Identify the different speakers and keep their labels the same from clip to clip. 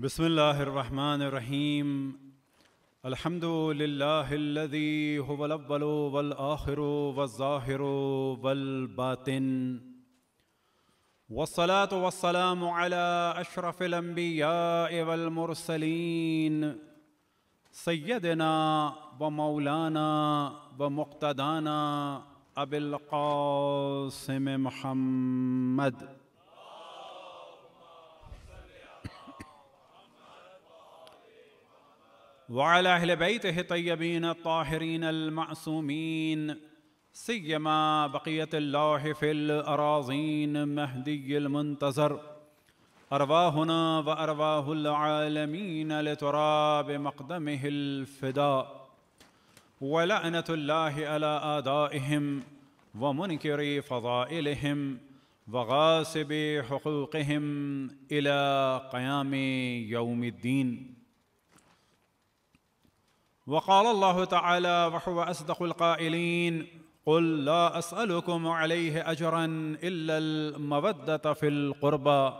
Speaker 1: بسم الله الرحمن الرحيم الحمد لله الذي هو الاول والاخر والظاهر والباطن والصلاه والسلام على اشرف الانبياء والمرسلين سيدنا ومولانا ومقتدانا ابي القاسم محمد وعلى اهل بيته الطيبين الطاهرين المعصومين سيما بقيه الله في الاراضين مهدي المنتظر أرواهنا وأرواه العالمين لتراب مقدمه الفداء ولعنه الله على آدائهم ومنكر فضائلهم وغاصب حقوقهم الى قيام يوم الدين وقال الله تعالى وهو اصدق القائلين قل لا اسالكم عليه اجرا الا الموده في القربى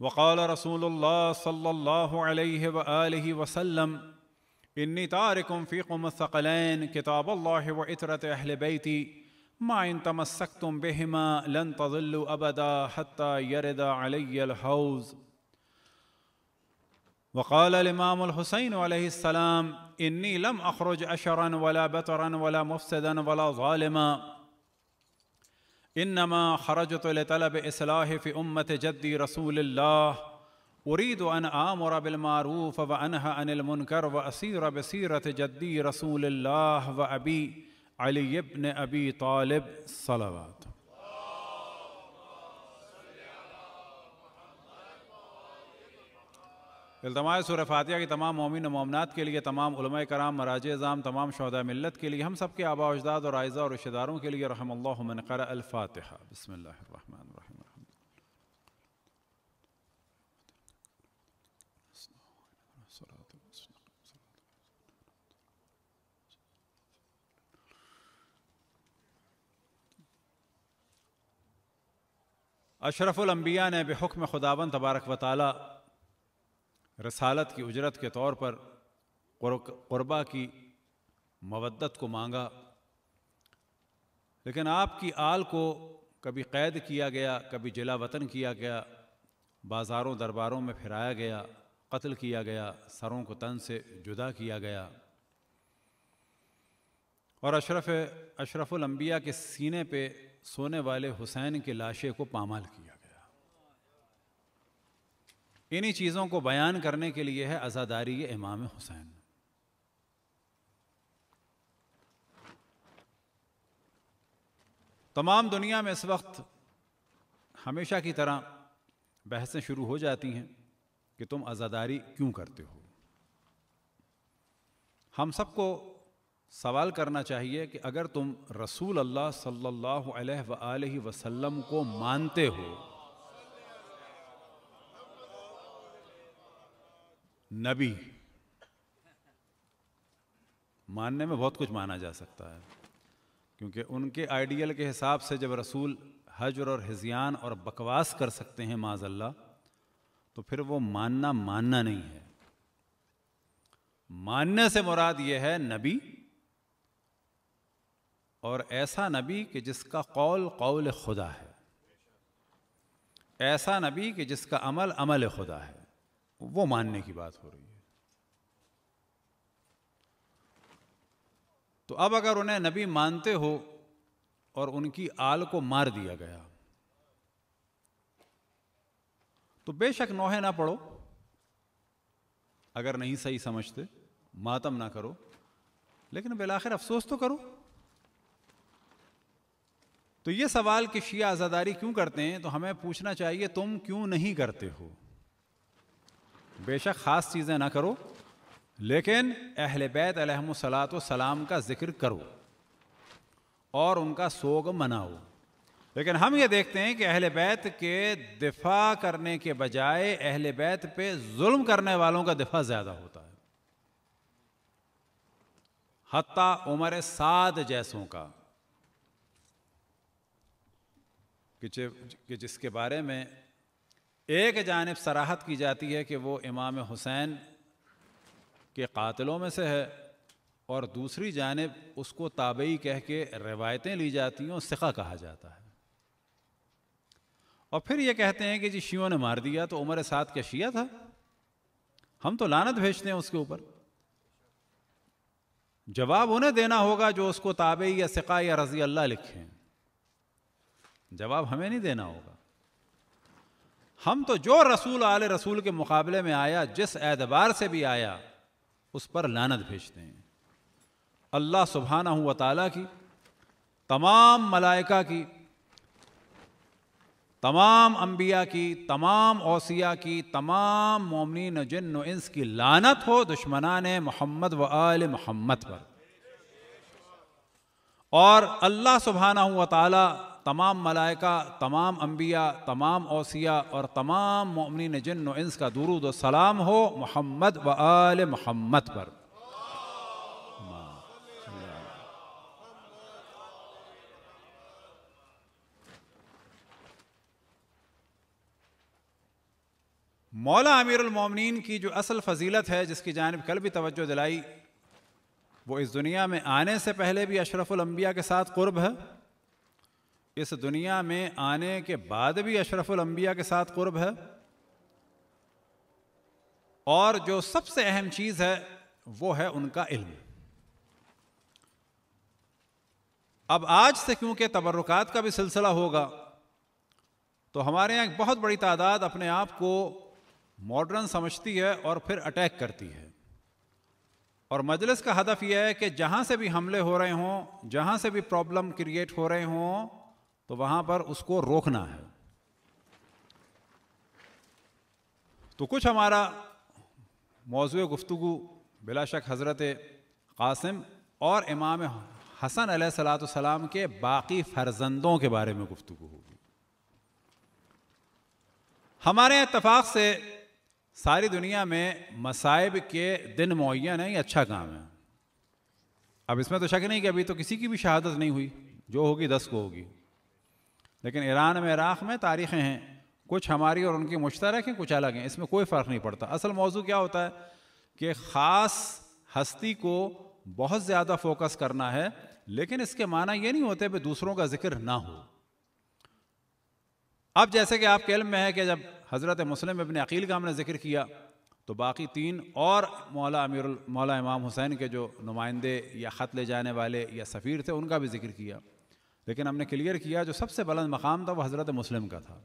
Speaker 1: وقال رسول الله صلى الله عليه واله وسلم اني تارك فيكم الثقلين كتاب الله واتره اهل بيتي ما ان تمسكتم بهما لن تضلوا ابدا حتى يرد علي الحوز وقال الإمام الحسين عليه السلام إني لم أخرج أشرا ولا بترا ولا مفسدا ولا ظالما إنما خرجت لطلب إصلاح في أمة جدي رسول الله أريد أن آمر بالمعروف وأنهى عن المنكر وأسير بسيرة جدي رسول الله وأبي علي بن أبي طالب صلوات التماعی سورہ فاتحہ کی تمام مومن و مومنات کے لیے تمام علماء کرام مراجع اعظام تمام شہداء ملت کے لیے ہم سب کے آبا اجداد اور عائزہ اور رشتہ داروں کے لیے رحم اللہ من قرأ الفاتحہ بسم اللہ الرحمن الرحیم اشرف الانبیاء نے بحکم خداوند تبارک و تعالی रसालत की उजरत के तौर पर क़ुरबा की मवदत को मांगा लेकिन आपकी आल को कभी कैद किया गया कभी जिला वतन किया गया बाज़ारों दरबारों में फिराया गया कत्ल किया गया सरों को तन से जुदा किया गया और अशरफ अशरफुलम्बिया के सीने पे सोने वाले हुसैन के लाशे को पामाल किया इन्हीं चीज़ों को बयान करने के लिए है आज़ादारी इमाम हुसैन तमाम दुनिया में इस वक्त हमेशा की तरह बहसें शुरू हो जाती हैं कि तुम आज़ादारी क्यों करते हो हम सबको सवाल करना चाहिए कि अगर तुम रसूल अल्लाह सल्लल्लाहु अलैहि वसल्लम को मानते हो नबी मानने में बहुत कुछ माना जा सकता है क्योंकि उनके आइडियल के हिसाब से जब रसूल हजर और हजियान और बकवास कर सकते हैं माजल्ला तो फिर वो मानना मानना नहीं है मानने से मुराद ये है नबी और ऐसा नबी कि जिसका कौल कौल खुदा है ऐसा नबी कि जिसका अमल अमल खुदा है वो मानने की बात हो रही है तो अब अगर उन्हें नबी मानते हो और उनकी आल को मार दिया गया तो बेशक नोहे ना पढ़ो अगर नहीं सही समझते मातम ना करो लेकिन बिलाखिर अफसोस तो करो तो ये सवाल कि शिया आज़ादारी क्यों करते हैं तो हमें पूछना चाहिए तुम क्यों नहीं करते हो बेशक ख़ास चीज़ें ना करो लेकिन अहल बैत अलहमसलात सलाम का ज़िक्र करो और उनका सोग मनाओ लेकिन हम ये देखते हैं कि अहल बैत के दिफा करने के बजाय अहल बैत पे जुल्म करने वालों का दिफा ज़्यादा होता है हती उमर साद जैसों का कि जिसके बारे में एक जानब सराहत की जाती है कि वो इमाम हुसैन के कातलों में से है और दूसरी जानब उसको ताबई कह के रवायतें ली जाती हैं सिका कहा जाता है और फिर ये कहते हैं कि जी शियों ने मार दिया तो उमर सात क्या शिया था हम तो लानत भेजते हैं उसके ऊपर जवाब उन्हें देना होगा जो उसको ताबे या सिका या रजी अल्लाह लिखें जवाब हमें नहीं देना होगा हम तो जो रसूल आल रसूल के मुकाबले में आया जिस एतबार से भी आया उस पर लानत भेजते हैं अल्लाह सुबहाना हुआ ताला की तमाम मलाइका की तमाम अंबिया की तमाम ओसिया की तमाम मोमिन जिन इंस की लानत हो दुश्मनान मोहम्मद व आल मोहम्मद पर और अल्लाह सुबहाना हुआ ताला तमाम मलाइका तमाम अम्बिया तमाम ओसिया और तमाम ममिन जिन इंस का दुरुद सलाम हो मोहम्मद व आल मोहम्मद पर मौला अमीरमिन की जो असल फजीलत है जिसकी जानब कल भी तवज्जो दिलाई वो इस दुनिया में आने से पहले भी अशरफुल अंबिया के साथ कुर्ब है इस दुनिया में आने के बाद भी अशरफुल अंबिया के साथ कुर्ब है और जो सबसे अहम चीज़ है वो है उनका इल्म अब आज से क्योंकि तबरुकात का भी सिलसिला होगा तो हमारे यहाँ एक बहुत बड़ी तादाद अपने आप को मॉडर्न समझती है और फिर अटैक करती है और मजलिस का हदफ यह है कि जहाँ से भी हमले हो रहे हों जहाँ से भी प्रॉब्लम क्रिएट हो रहे हों तो वहां पर उसको रोकना है तो कुछ हमारा मौजू गुफ्तु बिलाशक हज़रत कासिम और इमाम हसन सलाम के बाकी फर्जंदों के बारे में गुफ्तु होगी हमारे इतफाक़ से सारी दुनिया में मसाइब के दिन मुन है ये अच्छा काम है अब इसमें तो शक नहीं कि अभी तो किसी की भी शहादत नहीं हुई जो होगी दस को होगी लेकिन ईरान में इराक़ में तारीख़ें हैं कुछ हमारी और उनकी मुश्तरक हैं कुछ अलग हैं इसमें कोई फ़र्क नहीं पड़ता असल मौजू क्या होता है कि ख़ास हस्ती को बहुत ज़्यादा फोकस करना है लेकिन इसके माना ये नहीं होते कि दूसरों का जिक्र ना हो अब जैसे कि आपके इल्म में है कि जब हज़रत मुस्लिम अपने अकील का हमने जिक्र किया तो बाकी तीन और मौला अमीर मौला इमाम हुसैन के जो नुमाइंदे या ख़त ले जाने वाले या सफ़ीर थे उनका भी जिक्र किया लेकिन हमने क्लियर किया जो सबसे बुलंद मकाम था वो हज़रत मुस्लिम का था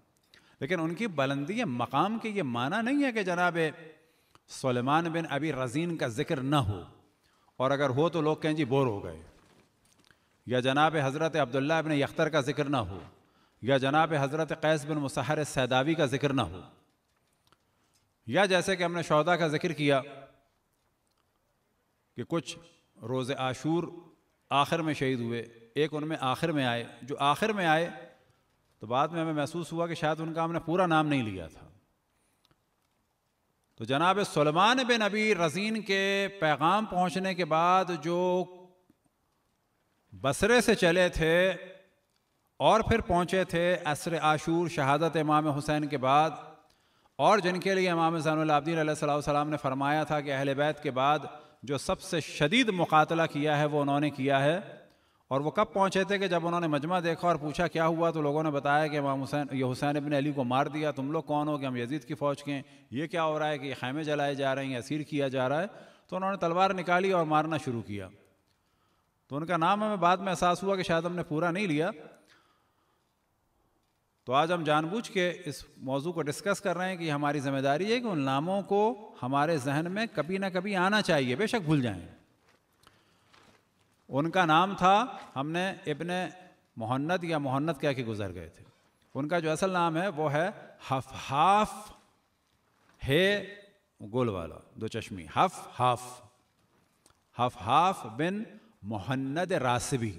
Speaker 1: लेकिन उनकी बुलंदी मकाम के ये माना नहीं है कि जनाब सलेमान बिन अबी रजीन का जिक्र ना हो और अगर हो तो लोग कहें जी बोर हो गए या जनाब हज़रत अब्दुल्ला बिन यख्तर का जिक्र ना हो या जनाब हज़रत कैस बिन मुसहर सैदावी का जिक्र ना हो या जैसे कि हमने शहदा का जिक्र किया कि कुछ रोज़ आशूर आखिर में शहीद हुए एक उनमें आखिर में आए जो आखिर में आए तो बाद में हमें महसूस हुआ कि शायद उनका हमने पूरा नाम नहीं लिया था तो जनाब सलमान बिन अबी रजीन के पैगाम पहुंचने के बाद जो बसरे से चले थे और फिर पहुंचे थे असर आशूर शहादत इमाम हुसैन के बाद और जिनके लिए इमाम ज़ैनदीन सलाम ने फरमाया था कि अहल बैत के बाद जो सबसे शदीद मुकातला किया है वो उन्होंने किया है और वो कब पहुँचे थे कि जब उन्होंने मजमा देखा और पूछा क्या हुआ तो लोगों ने बताया कि इमाम हुसैन ये हुसैन इबन अली को मार दिया तुम लोग कौन हो कि हम यजीद की फ़ौज के हैं ये क्या हो रहा है कि खैमे जलाए जा रहे हैं असीर किया जा रहा है तो उन्होंने तलवार निकाली और मारना शुरू किया तो उनका नाम हमें बाद में एहसास हुआ कि शायद हमने पूरा नहीं लिया तो आज हम जानबूझ के इस मौजू को डिस्कस कर रहे हैं कि हमारी जिम्मेदारी है कि उन नामों को हमारे जहन में कभी ना कभी आना चाहिए बेशक भूल जाएँ उनका नाम था हमने इबन मोहन्नत या मोहन्नत क्या के गुजर गए थे उनका जो असल नाम है वो है हफ हाफ हे गोल वाला दो चश्मी हफ हाफ हफ हाफ बिन मोहन्नद रासबी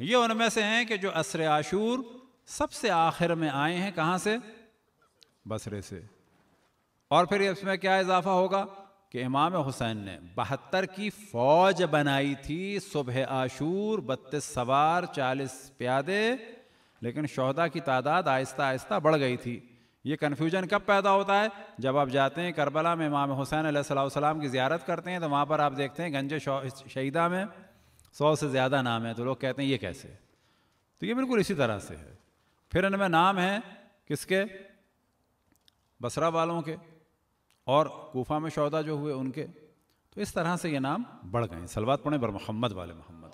Speaker 1: ये उनमें से हैं कि जो असर आशूर सबसे आखिर में आए हैं कहाँ से बसरे से और फिर इसमें क्या इजाफा होगा कि इमाम हुसैन ने बहत्तर की फौज बनाई थी सुबह आशूर बत्तीस सवार चालीस प्यादे लेकिन शहदा की तादाद आहिस्ता आहिस्ता बढ़ गई थी ये कन्फ्यूजन कब पैदा होता है जब आप जाते हैं करबला में इमाम हुसैन सलाम की ज़्यारत करते हैं तो वहाँ पर आप देखते हैं गंजे शहीदा में सौ से ज़्यादा नाम है तो लोग कहते हैं ये कैसे तो ये बिल्कुल इसी तरह से है फिर इनमें नाम हैं किसके बसरा वालों के और कोफा में शौदा जो हुए उनके तो इस तरह से ये नाम बढ़ गए सलवात पढ़े बर मोहम्मद वाले मोहम्मद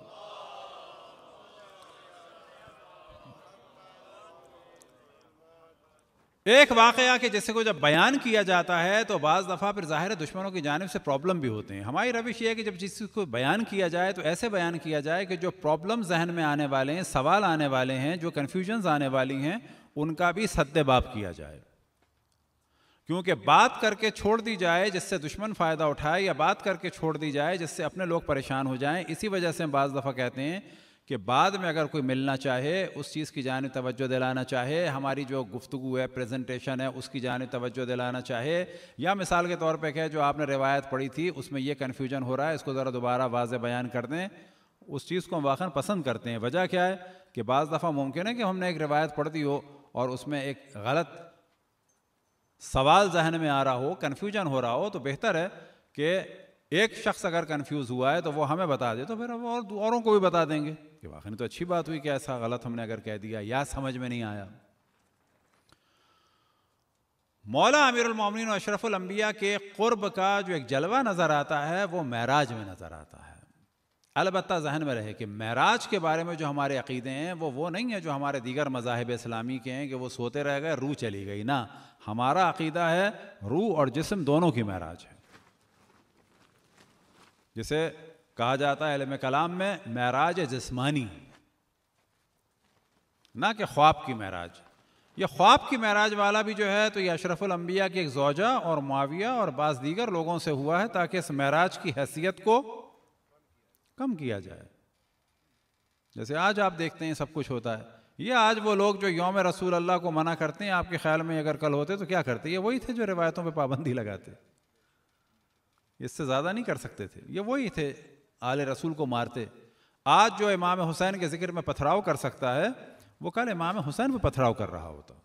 Speaker 1: एक वाकया के जैसे को जब बयान किया जाता है तो बाज़ दफ़ा फिर ज़ाहिर दुश्मनों की जानब से प्रॉब्लम भी होते हैं हमारी रविश यह है कि जब जिस को बयान किया जाए तो ऐसे बयान किया जाए कि जो प्रॉब्लम जहन में आने वाले हैं सवाल आने वाले हैं जो कन्फ्यूजन्स आने वाली हैं उनका भी सद्देबाब किया जाए क्योंकि बात करके छोड़ दी जाए जिससे दुश्मन फ़ायदा उठाए या बात करके छोड़ दी जाए जिससे अपने लोग परेशान हो जाएं इसी वजह से हम बज़ दफ़ा कहते हैं कि बाद में अगर कोई मिलना चाहे उस चीज़ की जान तवज्जो दिलाना चाहे हमारी जो गुफ्तु है प्रेजेंटेशन है उसकी जान तवज्जो दिलाना चाहे या मिसाल के तौर पर कहे जो आपने रिवायत पढ़ी थी उसमें यह कन्फ्यूजन हो रहा है इसको ज़रा दोबारा वाज बयान कर दें उस चीज़ को हम वाखन पसंद करते हैं वजह क्या है कि बज़ दफ़ा मुमकिन है कि हमने एक रिवायत पढ़ दी हो और उसमें एक गलत सवाल जहन में आ रहा हो कन्फ्यूजन हो रहा हो तो बेहतर है कि एक शख्स अगर कन्फ्यूज़ हुआ है तो वो हमें बता दे तो फिर हम और औरों को भी बता देंगे कि वाकई तो अच्छी बात हुई कि ऐसा गलत हमने अगर कह दिया या समझ में नहीं आया मौला अमीरमिन अशरफुल्बिया के क़ुर्ब का जो एक जलवा नज़र आता है वो महराज में नज़र आता है अलबत् जहन में रहे कि महराज के बारे में जो हमारे अकीदे हैं वो वो नहीं है जो हमारे दीगर मजाहब इस्लामी के हैं कि वो सोते रह गए रूह चली गई ना हमारा अकीदा है रूह और जिसम दोनों की महराज है जिसे कहा जाता है इलम कलाम में महराज जिस्मानी ना कि ख्वाब की महराज यह ख्वाब की महराज वाला भी जो है तो यह अशरफुलम्बिया की एक जौजा और माविया और बाज़ दीगर लोगों से हुआ है ताकि इस महराज की हैसियत को कम किया जाए जैसे आज आप देखते हैं सब कुछ होता है ये आज वो लोग जो योम रसूल अल्लाह को मना करते हैं आपके ख्याल में अगर कल होते तो क्या करते ये वही थे जो रिवायतों पे पाबंदी लगाते इससे ज़्यादा नहीं कर सकते थे ये वही थे आल रसूल को मारते आज जो इमाम हुसैन के ज़िक्र में पथराव कर सकता है वो कल इमाम हुसैन पर पथराव कर रहा होता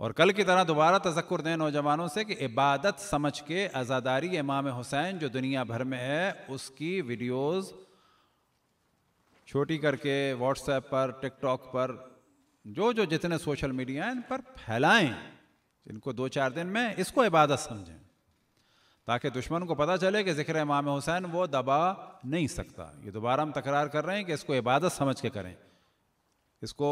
Speaker 1: और कल की तरह दोबारा तजक्र दें नौजवानों से कि इबादत समझ के आज़ादारी इमाम हुसैन जो दुनिया भर में है उसकी वीडियोस छोटी करके व्हाट्सएप पर टिकटॉक पर जो जो जितने सोशल मीडिया हैं इन पर फैलाएं इनको दो चार दिन में इसको इबादत समझें ताकि दुश्मन को पता चले कि जिक्र इमाम हुसैन वो दबा नहीं सकता ये दोबारा हम तकरार कर रहे हैं कि इसको इबादत समझ के करें इसको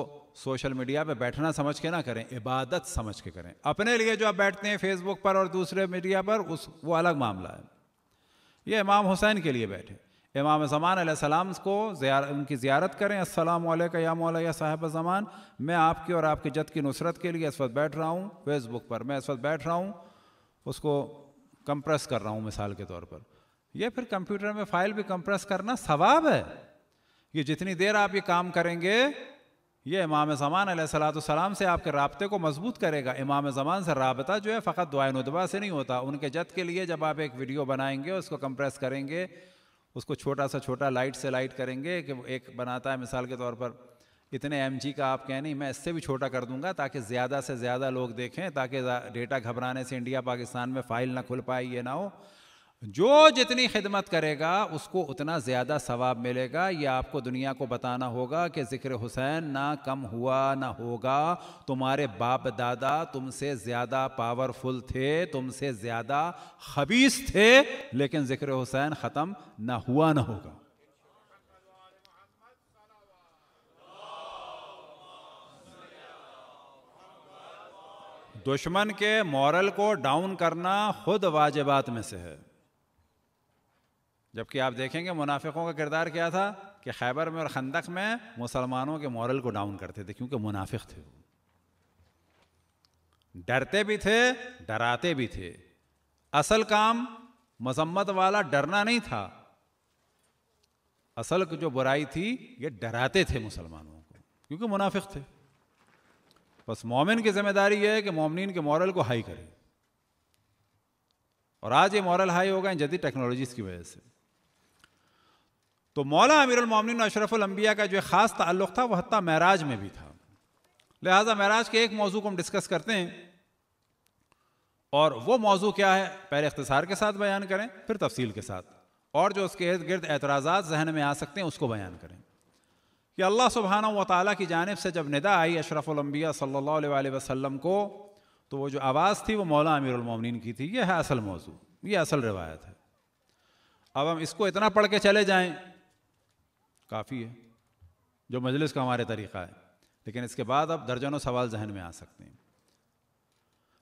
Speaker 1: सोशल मीडिया पे बैठना समझ के ना करें इबादत समझ के करें अपने लिए जो आप बैठते हैं फेसबुक पर और दूसरे मीडिया पर उस वो अलग मामला है ये इमाम हुसैन के लिए बैठे इमाम ज़मान सलाम को ज़ियार उनकी ज़्यारत करें असलम वालेकुम या मौलया साहब ज़मान मैं आपकी और आपके जद की नुसरत के लिए इस वक्त बैठ रहा हूँ फेसबुक पर मैं इस वक्त बैठ रहा हूँ उसको कंप्रेस कर रहा हूँ मिसाल के तौर पर यह फिर कंप्यूटर में फ़ाइल भी कंप्रेस करना सवाब है ये जितनी देर आप ये काम करेंगे ये इमाम ज़मान सलाम से आपके रबते को मजबूत करेगा इमाम ज़मान से रबता जो है फ़कत दुआ नुदबा से नहीं होता उनके जद के लिए जब आप एक वीडियो बनाएंगे उसको कंप्रेस करेंगे उसको छोटा सा छोटा लाइट से लाइट करेंगे कि एक बनाता है मिसाल के तौर पर इतने एम का आप कहें नहीं मैं इससे भी छोटा कर दूंगा ताकि ज़्यादा से ज़्यादा लोग देखें ताकि डेटा घबराने से इंडिया पाकिस्तान में फ़ाइल ना खुल पाए ये ना हो जो जितनी खिदमत करेगा उसको उतना ज़्यादा सवाब मिलेगा ये आपको दुनिया को बताना होगा कि ज़िक्र हुसैन ना कम हुआ ना होगा तुम्हारे बाप दादा तुमसे ज़्यादा पावरफुल थे तुमसे ज़्यादा हबीस थे लेकिन ज़िक्र हुसैन ख़त्म ना हुआ ना होगा दुश्मन के मॉरल को डाउन करना खुद वाजिबात में से है जबकि आप देखेंगे मुनाफिकों का किरदार क्या था कि खैबर में और खंदक में मुसलमानों के मॉरल को डाउन करते थे क्योंकि मुनाफिक थे वो डरते भी थे डराते भी थे असल काम मजम्मत वाला डरना नहीं था असल की जो बुराई थी ये डराते थे मुसलमानों को क्योंकि मुनाफिक थे बस मोमिन की जिम्मेदारी यह है कि मोमिन के मॉरल को हाई करें और आज ये मॉरल हाई हो गए जदी टेक्नोलॉजीज़ की वजह से तो मौला अमीरमिन अशरफुल्बिया का जो ख़ास ताल्लुक़ था वह हती महराज में भी था लिहाजा महराज के एक मौजू को हम डिस्कस करते हैं और वो मौजू क्या है पहले अख्तसार के साथ बयान करें फिर तफसील के साथ और जो उसके इर्द गिर्द एतराज़ा जहन में आ सकते हैं उसको बयान करें कि अल्लाह सुबहाना व ताली की जानब से जब निदा आई अशरफुलम्बिया सल्ला वसलम को तो वो जो आवाज़ थी वो मौला अमीरमिन की थी यह है असल मौजू ये असल रवायत है अब हम इसको इतना पढ़ के चले जाएँ काफ़ी है जो मजलिस का हमारे तरीक़ा है लेकिन इसके बाद अब दर्जनों सवाल जहन में आ सकते हैं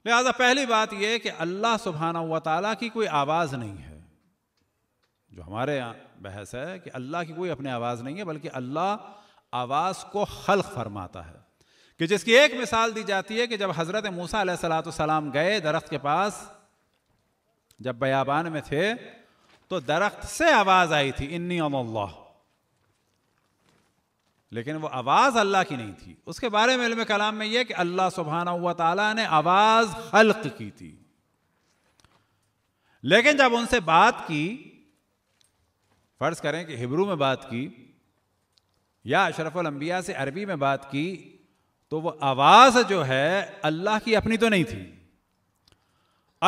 Speaker 1: लिहाजा पहली बात यह कि अल्लाह सुबहाना हुआ ताला की कोई आवाज़ नहीं है जो हमारे यहाँ बहस है कि अल्लाह की कोई अपनी आवाज़ नहीं है बल्कि अल्लाह आवाज़ को हल्क़ फरमाता है कि जिसकी एक मिसाल दी जाती है कि जब हज़रत मूसा सलाम गए दरख्त के पास जब बयाबान में थे तो दरख्त से आवाज़ आई थी इन्नी अमल्ला लेकिन वो आवाज़ अल्लाह की नहीं थी उसके बारे में कलाम में यह कि अल्लाह सुबहाना हुआ तला ने आवाज़ हल्क की थी लेकिन जब उनसे बात की फ़र्ज़ करें कि हिब्रू में बात की या अशरफलम्बिया से अरबी में बात की तो वो आवाज़ जो है अल्लाह की अपनी तो नहीं थी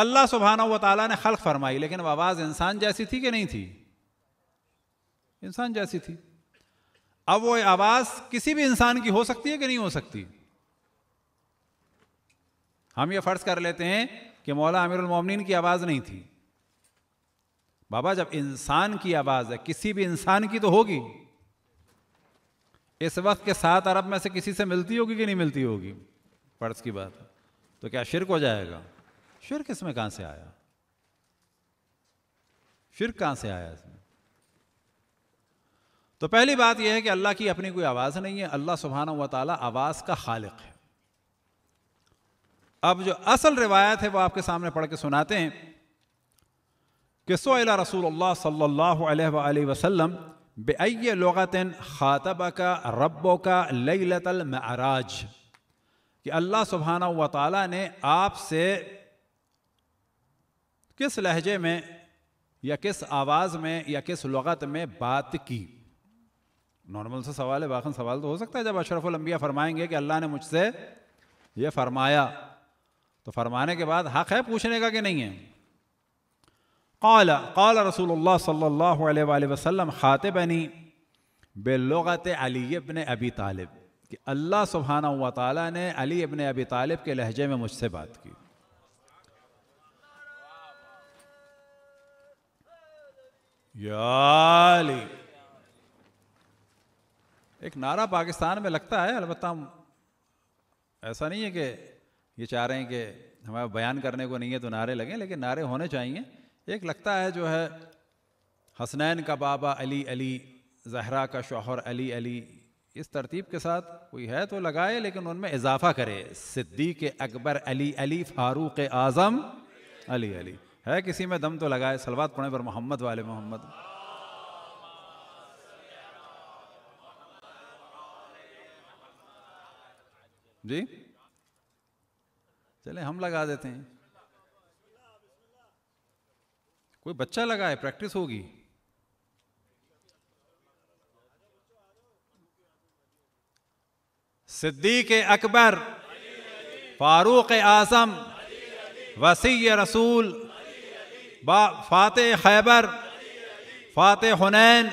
Speaker 1: अल्लाह सुबहाना हुआ तला ने खल्क फरमाई लेकिन वो आवाज़ इंसान जैसी थी कि नहीं थी इंसान जैसी थी अब वो आवाज किसी भी इंसान की हो सकती है कि नहीं हो सकती हम ये फर्ज कर लेते हैं कि मौला अमीरुल मोमिन की आवाज नहीं थी बाबा जब इंसान की आवाज है किसी भी इंसान की तो होगी इस वक्त के सात अरब में से किसी से मिलती होगी कि नहीं मिलती होगी फर्ज की बात तो क्या शिरक हो जाएगा शिरक इसमें कहां से आया शिरक कहां से आया इसमें तो पहली बात यह है कि अल्लाह की अपनी कोई आवाज़ नहीं है अल्लाह सुबहाना व ताली आवाज़ का खालिक है अब जो असल रिवायत है वो आपके सामने पढ़ के सुनाते हैं कि सोला रसूल सल्ला वसलम बेअ्य बे ख़ातब का रबो का लतल मराज कि अल्लाह सुबहाना व ताली ने आपसे किस लहजे में या किस आवाज़ में या किस लगत में बात की नॉर्मल सा सवाल है बाखन सवाल तो हो सकता है जब अशरफलम्बिया फरमाएंगे कि अल्लाह ने मुझसे ये फरमाया तो फरमाने के बाद हक़ है पूछने का कि नहीं है कौल कौल रसूल सल्ला वसलम खाते बनी बेलगत अली इबन अबी तालिब कि अल्लाह सुबहाना हुआ ताली ने अली इबन अबी तालिब के लहजे में मुझसे बात की अली एक नारा पाकिस्तान में लगता है अलबत् हम ऐसा नहीं है कि ये चाह रहे हैं कि हमारे बयान करने को नहीं है तो नारे लगें लेकिन नारे होने चाहिए एक लगता है जो है हसनैन का बाबा अली अली जहरा का शोहर अली अली इस तरतीब के साथ कोई है तो लगाए लेकिन उनमें इजाफा करे सिद्दीक अकबर अली अली फारूक आज़म अली अली है किसी में दम तो लगाए सलवात पढ़े पर मोहम्मद वाले मोहम्मद जी चले हम लगा देते हैं कोई बच्चा लगाए प्रैक्टिस होगी सिद्दीक अकबर फारूक आजम वसी रसूल फातह खैबर फातह हुनैन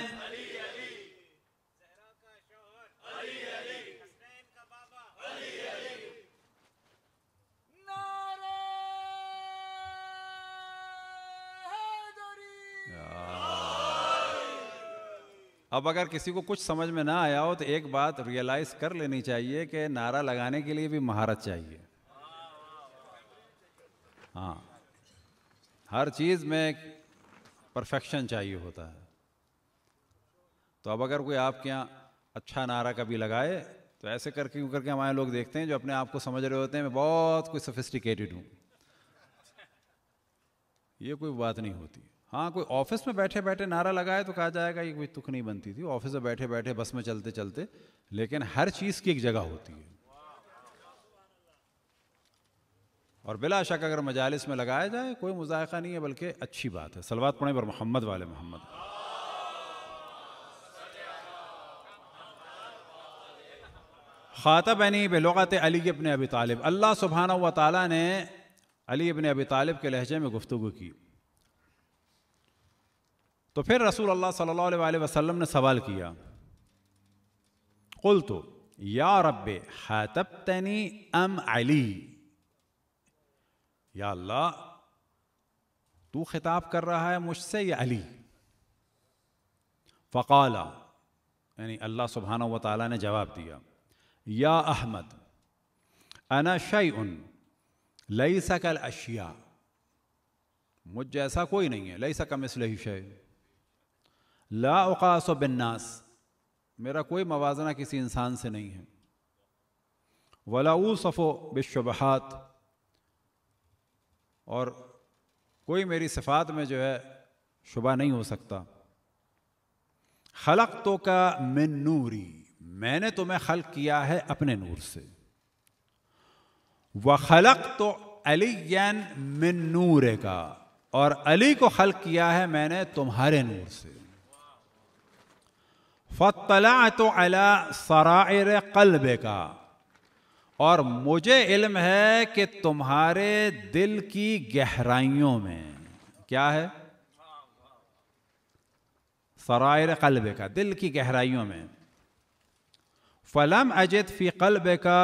Speaker 1: अब अगर किसी को कुछ समझ में ना आया हो तो एक बात रियलाइज कर लेनी चाहिए कि नारा लगाने के लिए भी महारत चाहिए हाँ हर चीज़ में परफेक्शन चाहिए होता है तो अब अगर कोई आपके यहाँ अच्छा नारा कभी लगाए तो ऐसे करके क्यों करके हमारे लोग देखते हैं जो अपने आप को समझ रहे होते हैं मैं बहुत कोई सोफिस्टिकेटेड हूँ ये कोई बात नहीं होती हाँ कोई ऑफिस में बैठे बैठे नारा लगाए तो कहा जाएगा ये कोई तुक नहीं बनती थी ऑफिस में बैठे बैठे बस में चलते चलते लेकिन हर चीज़ की एक जगह होती है और बिला शक अगर मजालस में लगाया जाए कोई मुजायका नहीं है बल्कि अच्छी बात है सलवात पढ़े पर मोहम्मद वाले मोहम्मद ख़ातब बनी बेलगत अली अपने अबी तालिब अल्लाह सुबहाना व ताली ने अली अपने अबी तालिब के लहजे में गुफ्तु की तो फिर रसूल अल्लाह सल्लल्लाहु अलैहि वसल्लम ने सवाल किया कुल तो या रब हातब तनी अम अली या अल्लाह तू खिताब कर रहा है मुझसे या अली फ़काला यानी अल्लाह सुबहाना व ताली ने जवाब दिया या अहमद अना शई उन लई सकल अशिया मुझ जैसा कोई नहीं है लई सकम इसलिए शय लाउकास बिन्नास मेरा कोई मवाजना किसी इंसान से नहीं है वलाऊ सफ़ो बिशबहात और कोई मेरी सिफात में जो है शुबा नहीं हो सकता खलक तो का मिन नूरी मैंने तुम्हें खल किया है अपने नूर से व खलक तो अली मिन नूर का और अली को खल किया है मैंने तुम्हारे नूर से फ़तला अला कल्ब का और मुझे इल्म है कि तुम्हारे दिल की गहराइयों में क्या है सरायर कल्ब का दिल की गहराइयों में फलम अजित फी कल्ब का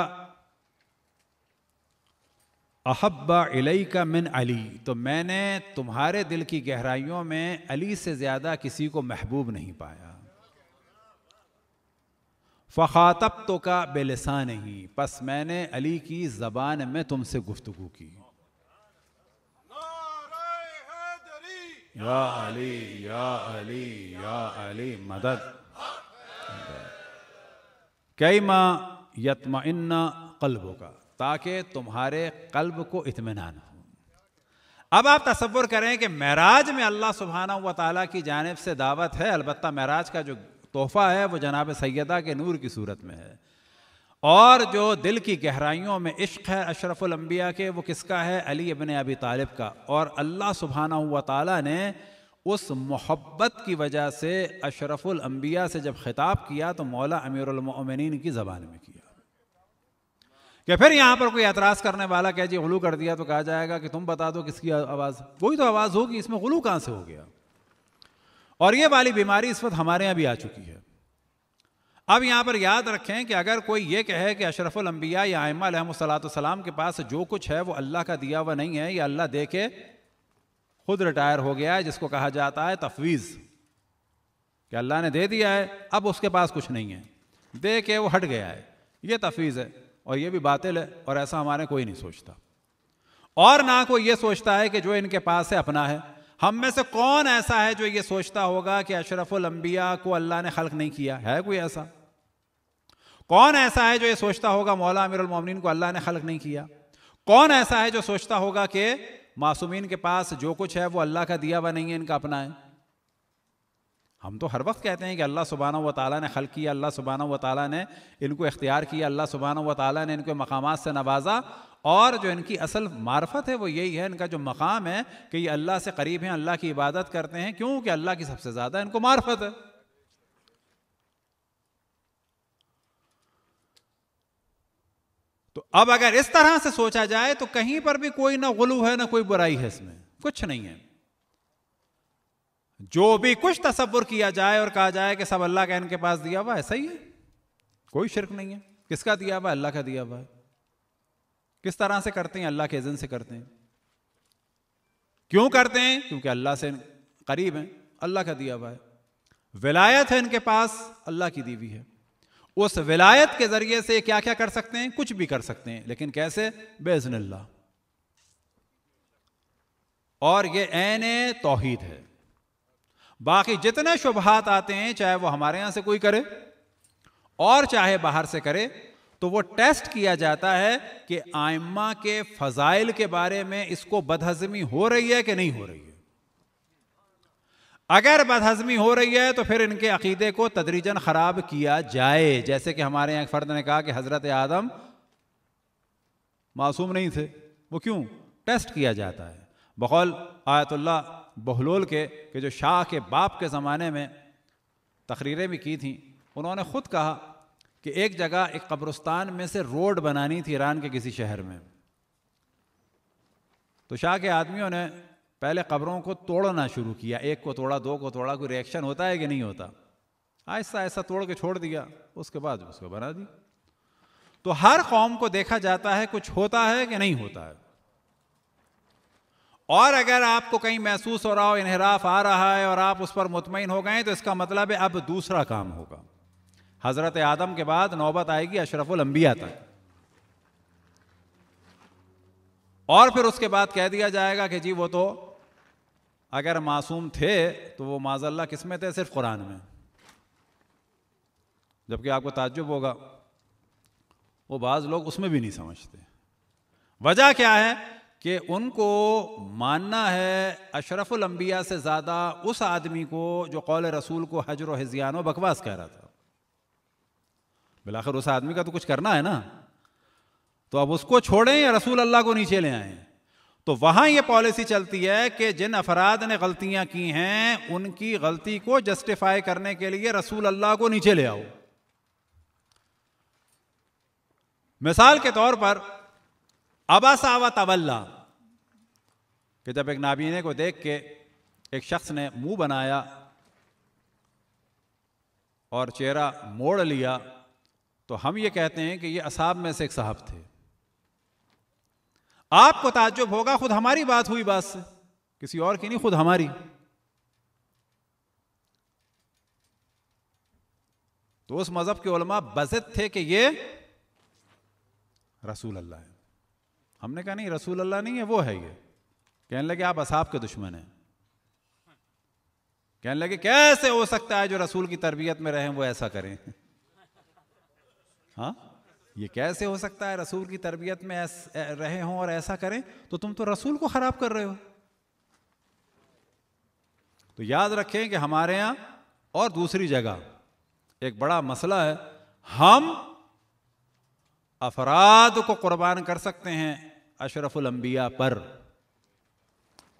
Speaker 1: अहब्बा अलई का मिन अली तो मैंने तुम्हारे दिल की गहराइयों में अली से ज़्यादा किसी को महबूब नहीं पाया फ़ातब तो का बेलसा नहीं बस मैंने अली की ज़बान में तुमसे गुफ्तु की या अली या अली या अली मदद कई माँ यतमान्ना कल्ब का ताकि तुम्हारे कल्ब को इतमान हो अब आप तस्वुर करें कि महराज में अल्लाह सुबहाना व ताली की जानब से दावत है अलबत् महराज का जो तोहफा है वो जनाब सैदा के नूर की सूरत में है और जो दिल की गहराइयों में इश्क है अशरफुलम्बिया के वो किसका है अली अबन अबी तालिब का और अल्लाह सुबहाना हुआ ताला ने उस मोहब्बत की वजह से अशरफुलंबिया से जब ख़िताब किया तो मौला अमीरमिन की ज़बान में किया कि फिर यहाँ पर कोई एतराज़ करने वाला कह जी गलू कर दिया तो कहा जाएगा कि तुम बता दो किसकी आवाज़ वही तो आवाज़ होगी इसमें गलू कहाँ से हो गया और ये वाली बीमारी इस वक्त हमारे यहाँ भी आ चुकी है अब यहाँ पर याद रखें कि अगर कोई ये कहे कि अशरफुल अम्बिया या सलाम के पास जो कुछ है वो अल्लाह का दिया हुआ नहीं है या अल्लाह दे के खुद रिटायर हो गया है जिसको कहा जाता है तफवीज़ कि अल्लाह ने दे दिया है अब उसके पास कुछ नहीं है दे के वो हट गया है ये तफवीज़ है और ये भी बातिल है और ऐसा हमारे कोई नहीं सोचता और ना कोई ये सोचता है कि जो इनके पास है अपना है हम में से कौन ऐसा है जो ये सोचता होगा कि अशरफुल अम्बिया को अल्लाह ने खल्क नहीं किया है कोई ऐसा कौन ऐसा है जो ये सोचता होगा मौला अमीरमिन को अल्लाह ने खल्क नहीं किया कौन ऐसा है जो सोचता होगा कि मासूमीन के पास जो कुछ है वो अल्लाह का दिया हुआ नहीं है इनका अपना है हम तो हर वक्त कहते हैं कि अल्लाह सुबहाना व ताली ने खल किया अल्लाह सुबहाना व ताली ने इनको इख्तियार किया अल्लाह सुबहाना व ताली ने इनको मकाम से नवाजा और जो इनकी असल मार्फत है वो यही है इनका जो मकाम है कि ये अल्लाह से करीब हैं अल्लाह की इबादत करते हैं क्योंकि अल्लाह की सबसे ज़्यादा इनको मार्फत है तो अब अगर इस तरह से सोचा जाए तो कहीं पर भी कोई ना गुलू है ना कोई बुराई है इसमें कुछ नहीं है जो भी कुछ तस्वुर किया जाए और कहा जाए कि सब अल्लाह का इनके पास दिया हुआ ऐसा ही है कोई शिरक नहीं है किसका दिया हुआ अल्लाह का दिया हुआ है किस तरह से करते हैं अल्लाह के एजन से करते हैं क्यों करते हैं क्योंकि अल्लाह से करीब हैं अल्लाह का दिया हुआ है विलायत है इनके पास अल्लाह की दीवी है उस विलायत के जरिए से क्या क्या कर सकते हैं कुछ भी कर सकते हैं लेकिन कैसे बेजन और ये एन तोहीद है बाकी जितने शुभहात आते हैं चाहे वो हमारे यहां से कोई करे और चाहे बाहर से करे तो वो टेस्ट किया जाता है कि आइम्मा के फजाइल के बारे में इसको बदहजमी हो रही है कि नहीं हो रही है अगर बदहजमी हो रही है तो फिर इनके अकीदे को तदरीजन खराब किया जाए जैसे कि हमारे यहां फर्द ने कहा कि हजरत आदम मासूम नहीं थे वो क्यों टेस्ट किया जाता है बकौल आयतुल्ला बहलोल के कि जो शाह के बाप के ज़माने में तकरीरें भी की थी उन्होंने ख़ुद कहा कि एक जगह एक कब्रस्तान में से रोड बनानी थी ईरान के किसी शहर में तो शाह के आदमियों ने पहले कब्रों को तोड़ना शुरू किया एक को तोड़ा दो को तोड़ा कोई रिएक्शन होता है कि नहीं होता ऐसा ऐसा तोड़ के छोड़ दिया उसके बाद उसको बना दी तो हर कौम को देखा जाता है कुछ होता है कि नहीं होता है और अगर आपको कहीं महसूस हो रहा हो इनहराफ आ रहा है और आप उस पर मुतमिन हो गए तो इसका मतलब है अब दूसरा काम होगा हज़रत आदम के बाद नौबत आएगी अशरफुल अंबिया तक और फिर उसके बाद कह दिया जाएगा कि जी वो तो अगर मासूम थे तो वो माजल्ला किस में थे सिर्फ कुरान में जबकि आपको ताज्जुब होगा वो बाज़ लोग उसमें भी नहीं समझते वजह क्या है कि उनको मानना है अशरफुल अम्बिया से ज़्यादा उस आदमी को जो कौल रसूल को हजर हज़ियान व बकवास कह रहा था बिलाखिर उस आदमी का तो कुछ करना है ना तो अब उसको छोड़ें या रसूल अल्लाह को नीचे ले आए तो वहां ये पॉलिसी चलती है कि जिन अफराद ने गलतियां की हैं उनकी गलती को जस्टिफाई करने के लिए रसूल अल्लाह को नीचे ले आओ मिसाल के तौर पर अबासावा तवल्ला कि जब एक नाबीने को देख के एक शख्स ने मुंह बनाया और चेहरा मोड़ लिया तो हम ये कहते हैं कि ये असाब में से एक साहब थे आपको ताज्जुब होगा खुद हमारी बात हुई बात से किसी और की नहीं खुद हमारी तो उस मज़हब के उलमा बजत थे कि ये रसूल अल्लाह है हमने कहा नहीं रसूल अल्लाह नहीं है वो है ये कहने लगे आप असाब के दुश्मन हैं कहने लगे कैसे हो सकता है जो रसूल की तरबियत में रहें वो ऐसा करें हाँ ये कैसे हो सकता है रसूल की तरबियत में ऐस, रहे हों और ऐसा करें तो तुम तो रसूल को ख़राब कर रहे हो तो याद रखें कि हमारे यहां और दूसरी जगह एक बड़ा मसला है हम अफराद को कुर्बान कर सकते हैं अशरफुलम्बिया पर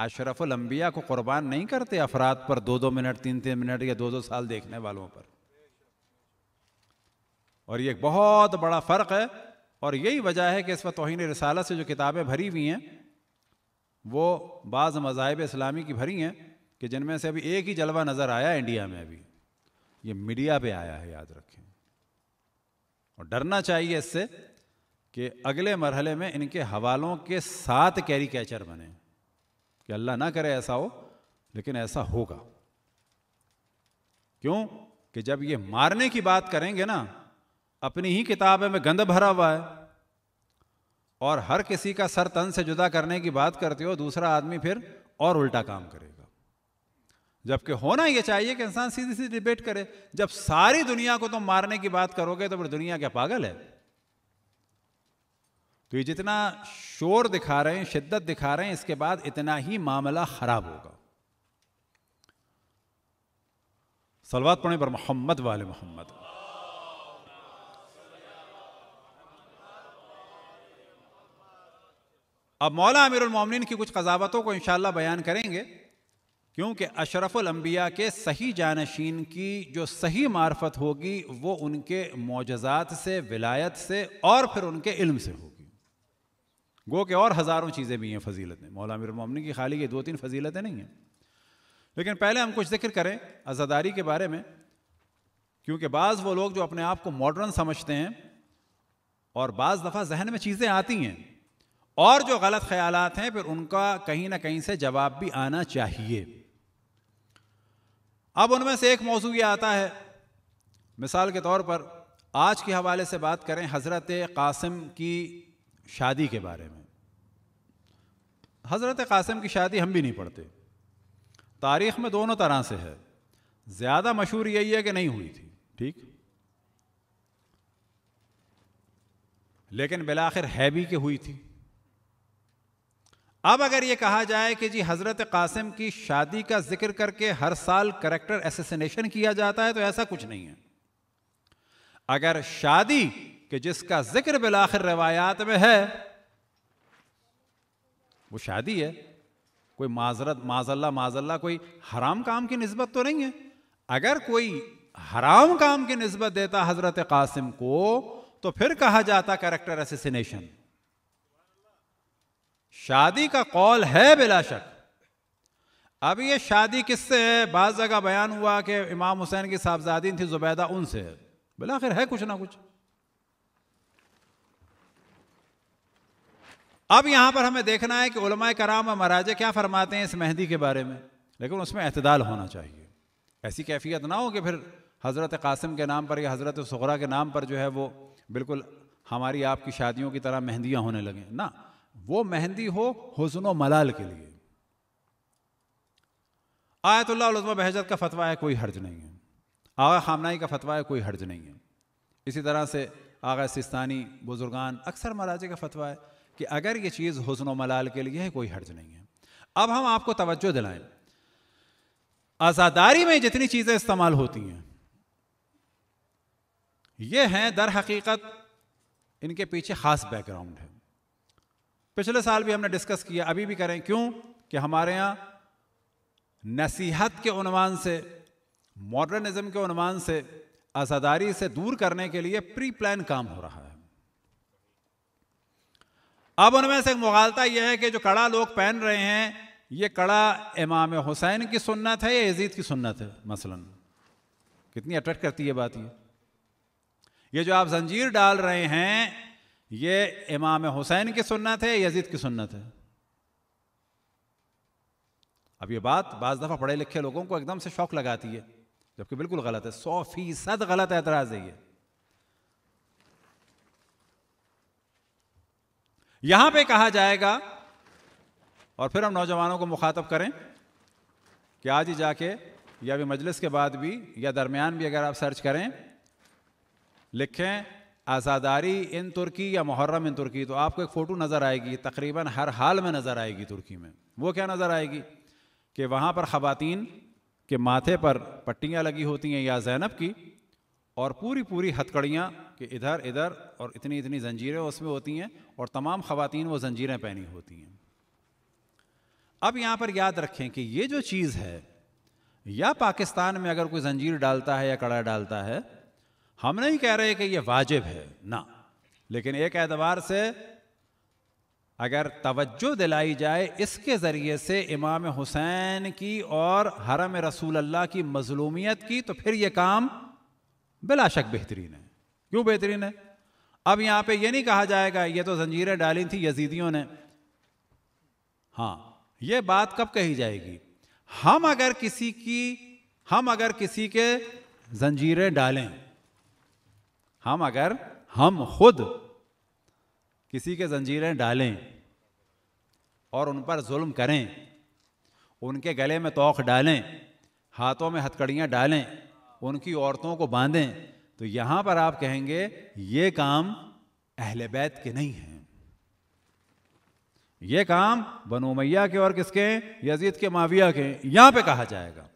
Speaker 1: अशरफुलम्बिया को कुर्बान नहीं करते अफराद पर दो दो मिनट तीन तीन मिनट या दो दो साल देखने वालों पर और ये एक बहुत बड़ा फ़र्क है और यही वजह है कि इस वक्त तोहन रसाला से जो किताबें भरी हुई हैं वो बाज़ मज़ाहब इस्लामी की भरी हैं कि जिनमें से अभी एक ही जलवा नज़र आया इंडिया में अभी ये मीडिया पे आया है याद रखें और डरना चाहिए इससे कि अगले मरहले में इनके हवालों के साथ कैरी कैचर बने कि अल्लाह ना करे ऐसा हो लेकिन ऐसा होगा क्यों कि जब ये मारने की बात करेंगे ना अपनी ही किताब में गंद भरा हुआ है और हर किसी का सर तन से जुदा करने की बात करते हो दूसरा आदमी फिर और उल्टा काम करेगा जबकि होना यह चाहिए कि इंसान सीधी सीधी डिबेट करे जब सारी दुनिया को तुम तो मारने की बात करोगे तो फिर दुनिया क्या पागल है तो ये जितना शोर दिखा रहे हैं शिद्दत दिखा रहे हैं इसके बाद इतना ही मामला खराब होगा सलवात पढ़े पर मोहम्मद वाले मोहम्मद अब मौला अमीरुल मोमिन की कुछ कजावतों को इंशाला बयान करेंगे क्योंकि अशरफुल अंबिया के सही जानशीन की जो सही मार्फत होगी वो उनके मोजात से विलायत से और फिर उनके इल्म से होगी गो के और हज़ारों चीज़ें भी हैं फजीलतें मौला मौलामिन की खाली ये दो तीन फजीलतें नहीं हैं लेकिन पहले हम कुछ जिक्र करें आज़ादारी के बारे में क्योंकि बाज़ वो लोग जो अपने आप को मॉडर्न समझते हैं और बाज़ दफ़ा जहन में चीज़ें आती हैं और जो गलत ख्याल हैं फिर उनका कहीं ना कहीं से जवाब भी आना चाहिए अब उनमें से एक मौजू ये आता है मिसाल के तौर पर आज के हवाले से बात करें हज़रत कासिम की शादी के बारे में हज़रत कासिम की शादी हम भी नहीं पढ़ते तारीख़ में दोनों तरह से है ज़्यादा मशहूर यही है कि नहीं हुई थी ठीक लेकिन बिलाखिर है भी कि हुई थी अब अगर ये कहा जाए कि जी हज़रत कासिम की शादी का जिक्र करके हर साल करेक्टर एसेसिनेशन किया जाता है तो ऐसा कुछ नहीं है अगर शादी कि जिसका जिक्र बिलाखिर रवायात में है वो शादी है कोई माजरत माजल्ला माजल्ला कोई हराम काम की नस्बत तो नहीं है अगर कोई हराम काम की नस्बत देता हजरत कासिम को तो फिर कहा जाता करेक्टर एसेसिनेशन शादी का कौल है बिला शक अब ये शादी किससे है बाज जगह बयान हुआ कि इमाम हुसैन की साहबजादी थी जुबैदा उनसे है बिलाखिर है कुछ ना कुछ अब यहाँ पर हमें देखना है कि उलमा कराम और महाराजे क्या फरमाते हैं इस मेहंदी के बारे में लेकिन उसमें अतदाल होना चाहिए ऐसी कैफियत ना हो कि फिर हज़रत कासिम के नाम पर या हज़रत सगरा के नाम पर जो है वो बिल्कुल हमारी आपकी शादियों की तरह मेहंदियाँ होने लगें ना वो मेहंदी हो हसन व मलाल के लिए आयतुल्लाजमा बहजत का फतवा है कोई हर्ज नहीं है आगा खामनाई का फतवा है कोई हर्ज नहीं है इसी तरह से आगा सिस्तानी बुजुर्गान अक्सर महाराजे का फतवा है कि अगर ये चीज़ हुसनो मलाल के लिए है कोई हर्ज नहीं है अब हम आपको तवज्जो दिलाएं आज़ादारी में जितनी चीज़ें इस्तेमाल होती हैं ये हैं दर हकीकत इनके पीछे ख़ास बैकग्राउंड है पिछले साल भी हमने डिस्कस किया अभी भी करें क्यों कि हमारे यहां नसीहत के उनवान से मॉडर्निज्म के उनवान से आज़ादारी से दूर करने के लिए प्री प्लान काम हो रहा है अब उनमें से मुगालता यह है कि जो कड़ा लोग पहन रहे हैं ये कड़ा इमाम हुसैन की सुन्नत है या यजीद की सुन्नत है मसलन कितनी अट्रैक्ट करती है बात ये ये जो आप जंजीर डाल रहे हैं ये इमाम हुसैन की सुन्नत है यजीद की सुन्नत है अब ये बात बाज दफ़ा पढ़े लिखे लोगों को एकदम से शौक लगाती है जबकि बिल्कुल गलत है सौ फीसद गलत एतराज़ है ये यहां पे कहा जाएगा और फिर हम नौजवानों को मुखातब करें कि आज ही जाके या भी मजलिस के बाद भी या दरमियान भी अगर आप सर्च करें लिखें आज़ादारी इन तुर्की या मुहर्रम इन तुर्की तो आपको एक फ़ोटो नज़र आएगी तकरीबन हर हाल में नज़र आएगी तुर्की में वो क्या नज़र आएगी कि वहाँ पर ख़वातीन के माथे पर पट्टियाँ लगी होती हैं या जैनब की और पूरी पूरी हथकड़ियाँ कि इधर इधर और इतनी इतनी जंजीरें उसमें होती हैं और तमाम ख़वातीन वो जंजीरें पहनी होती हैं अब यहाँ पर याद रखें कि ये जो चीज़ है या पाकिस्तान में अगर कोई जंजीर डालता है या कड़ा डालता है हम नहीं कह रहे कि ये वाजिब है ना लेकिन एक एतबार से अगर तवज्जो दिलाई जाए इसके ज़रिए से इमाम हुसैन की और हरम रसूल अल्लाह की मजलूमियत की तो फिर ये काम बिलाशक बेहतरीन है क्यों बेहतरीन है अब यहां पे ये नहीं कहा जाएगा ये तो जंजीरें डाली थी यजीदियों ने हाँ ये बात कब कही जाएगी हम अगर किसी की हम अगर किसी के जंजीरें डालें हम अगर हम खुद किसी के जंजीरें डालें और उन पर जुल्म करें उनके गले में तोख डालें हाथों में हथकड़ियां डालें उनकी औरतों को बांधें तो यहां पर आप कहेंगे ये काम अहले बैत के नहीं है ये काम बनो मैया के और किसके यजीद के माविया के यहां पे कहा जाएगा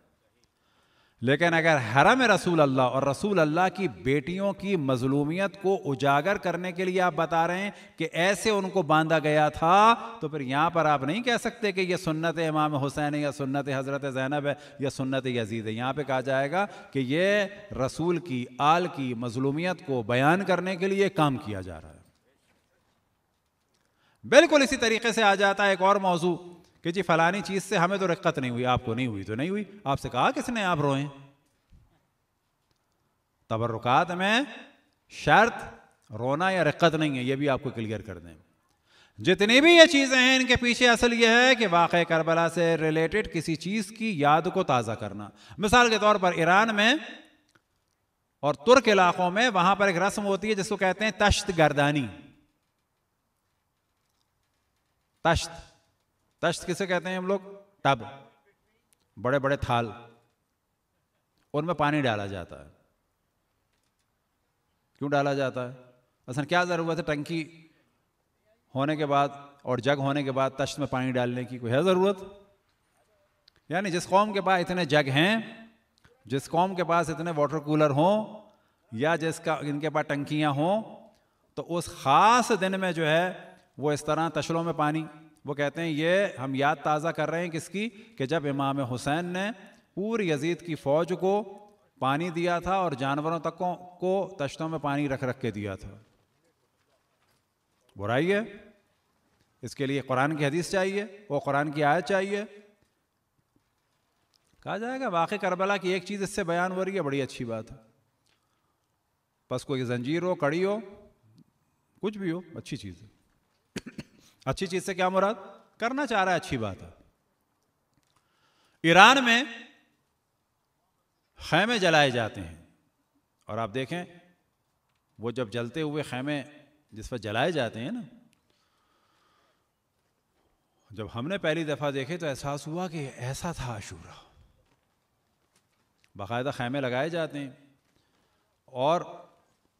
Speaker 1: लेकिन अगर हरम रसूल अल्लाह और रसूल अल्लाह की बेटियों की मजलूमियत को उजागर करने के लिए आप बता रहे हैं कि ऐसे उनको बांधा गया था तो फिर यहाँ पर आप नहीं कह सकते कि यह सुन्नत इमाम हुसैन या सुन्नत हज़रत जैनब है या सुन्नत यजीद है यहाँ पर कहा जाएगा कि ये रसूल की आल की मजलूमियत को बयान करने के लिए काम किया जा रहा है बिल्कुल इसी तरीके से आ जाता है एक और मौजू कि जी फलानी चीज़ से हमें तो रिक्कत नहीं हुई आपको नहीं हुई तो नहीं हुई आपसे कहा किसने आप रोए तबरुकात में शर्त रोना या रिक्कत नहीं है ये भी आपको क्लियर कर दें जितनी भी ये चीज़ें हैं इनके पीछे असल ये है कि वाक़ करबला से रिलेटेड किसी चीज़ की याद को ताज़ा करना मिसाल के तौर पर ईरान में और तुर्क इलाकों में वहां पर एक रस्म होती है जिसको कहते हैं तश्त गर्दानी तश्त तश्त किसे कहते हैं हम लोग टब बड़े बड़े थाल उनमें पानी डाला जाता है क्यों डाला जाता है असल क्या ज़रूरत है टंकी होने के बाद और जग होने के बाद तश्त में पानी डालने की कोई है ज़रूरत यानी जिस कौम के पास इतने जग हैं जिस कौम के पास इतने वाटर कूलर हों या जिसका इनके पास टंकियां हों तो उस ख़ास दिन में जो है वो इस तरह तशलों में पानी वो कहते हैं ये हम याद ताज़ा कर रहे हैं किसकी कि जब इमाम हुसैन ने पूरी यजीद की फ़ौज को पानी दिया था और जानवरों तक को, तश्तों में पानी रख रख के दिया था बुराई है इसके लिए कुरान की हदीस चाहिए वो कुरान की आयत चाहिए कहा जाएगा वाक़ करबला की एक चीज़ इससे बयान हो रही है बड़ी अच्छी बात है बस कोई जंजीर हो कड़ी हो कुछ भी हो अच्छी चीज़ है अच्छी चीज से क्या मुराद करना चाह रहा है अच्छी बात है ईरान में खैमे जलाए जाते हैं और आप देखें वो जब जलते हुए खैमे जिस पर जलाए जाते हैं ना जब हमने पहली दफ़ा देखे तो एहसास हुआ कि ऐसा था आशूरा बाकायदा खैमे लगाए जाते हैं और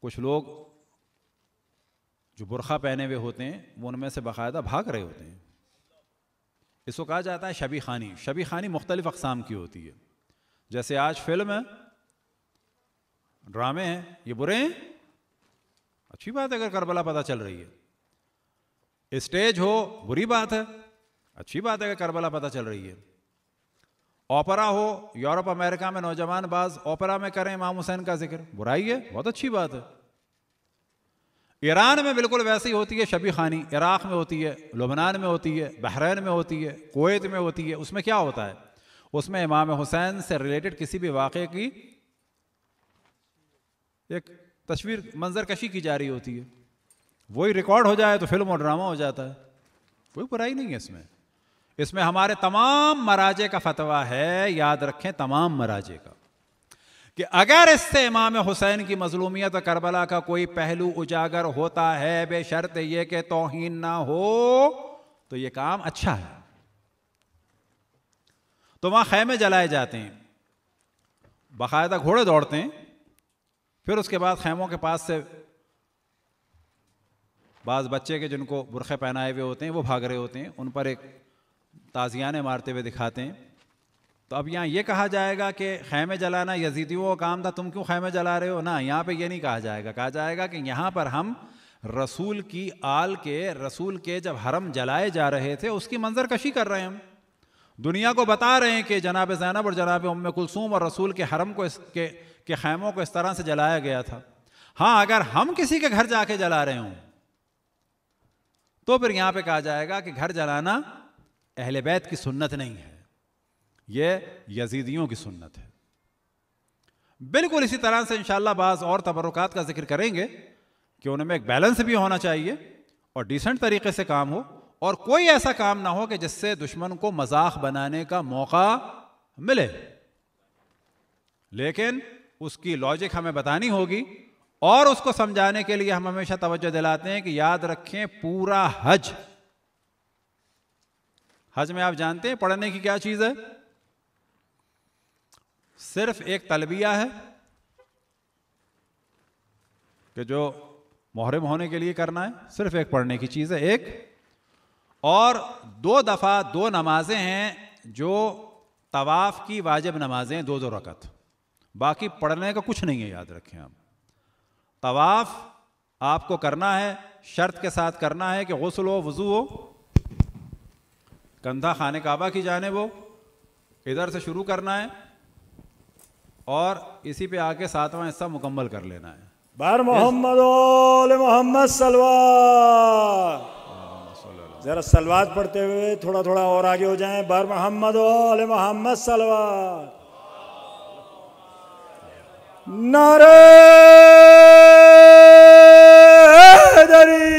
Speaker 1: कुछ लोग जो बुरखा पहने हुए होते हैं वो उनमें से बाकायदा भाग रहे होते हैं इसको कहा जाता है शबी खानी शबी खानी मुख्तलिफ अकसाम की होती है जैसे आज फिल्म है ड्रामे हैं ये बुरे हैं अच्छी बात है अगर करबला पता चल रही है स्टेज हो बुरी बात है अच्छी बात है अगर करबला पता चल रही है ओपरा हो यूरोप अमेरिका में नौजवान बाज ओपरा में करें इमाम हुसैन का जिक्र बुराई है बहुत अच्छी बात है ईरान में बिल्कुल वैसे ही होती है शबी खानी इराक़ में होती है लुबनान में होती है बहरीन में होती है कोत में होती है उसमें क्या होता है उसमें इमाम हुसैन से रिलेटेड किसी भी वाक़े की एक तस्वीर मंजर कशी की जा रही होती है वही रिकॉर्ड हो जाए तो फिल्म और ड्रामा हो जाता है कोई बुराई नहीं है इसमें इसमें हमारे तमाम मराजे का फतवा है याद रखें तमाम मराजे का कि अगर इससे इमाम हुसैन की मजलूमियत करबला का कोई पहलू उजागर होता है बेशर्त ये कि तोहन ना हो तो ये काम अच्छा है तो वहां खैमे जलाए जाते हैं बाकायदा घोड़े दौड़ते हैं फिर उसके बाद खैमों के पास से बाज़ बच्चे के जिनको बुरखे पहनाए हुए होते हैं वो भाग रहे होते हैं उन पर एक ताजियाने मारते हुए दिखाते हैं तो अब यहाँ ये कहा जाएगा कि खैमे जलाना यजीदियों का काम था तुम क्यों खैमे जला रहे हो ना यहाँ पे ये नहीं कहा जाएगा कहा जाएगा कि यहाँ पर हम रसूल की आल के रसूल के जब हरम जलाए जा रहे थे उसकी मंजर कशी कर रहे हैं हम दुनिया को बता रहे हैं कि जनाब जैनब और जनाब उम कुलसूम और रसूल के हरम को इस के, के खैमों को इस तरह से जलाया गया था हाँ अगर हम किसी के घर जाके जला रहे हों तो फिर यहाँ पर कहा जाएगा कि घर जलाना अहल बैत की सुन्नत नहीं है यह यजीदियों की सुन्नत है बिल्कुल इसी तरह से इंशाल्लाह बाज और तबरुकात का जिक्र करेंगे कि उनमें एक बैलेंस भी होना चाहिए और डिसेंट तरीके से काम हो और कोई ऐसा काम ना हो कि जिससे दुश्मन को मजाक बनाने का मौका मिले लेकिन उसकी लॉजिक हमें बतानी होगी और उसको समझाने के लिए हम हमेशा तवज्जो दिलाते हैं कि याद रखें पूरा हज हज में आप जानते हैं पढ़ने की क्या चीज़ है सिर्फ एक तलबिया है कि जो मुहरम होने के लिए करना है सिर्फ एक पढ़ने की चीज़ है एक और दो दफ़ा दो नमाजें हैं जो तवाफ़ की वाजिब नमाजें दो दो रकत बाकी पढ़ने का कुछ नहीं है याद रखें आप तवाफ़ आपको करना है शर्त के साथ करना है कि गसल हो वज़ू हो कंधा खाने काबा की जाने वो इधर से शुरू करना है और इसी पे आके सातवां हिस्सा मुकम्मल कर लेना
Speaker 2: है बार मोहम्मद मोहम्मद सलवार जरा सलवार पढ़ते हुए थोड़ा थोड़ा और आगे हो जाए बार मोहम्मद मोहम्मद सलवार नारे दरी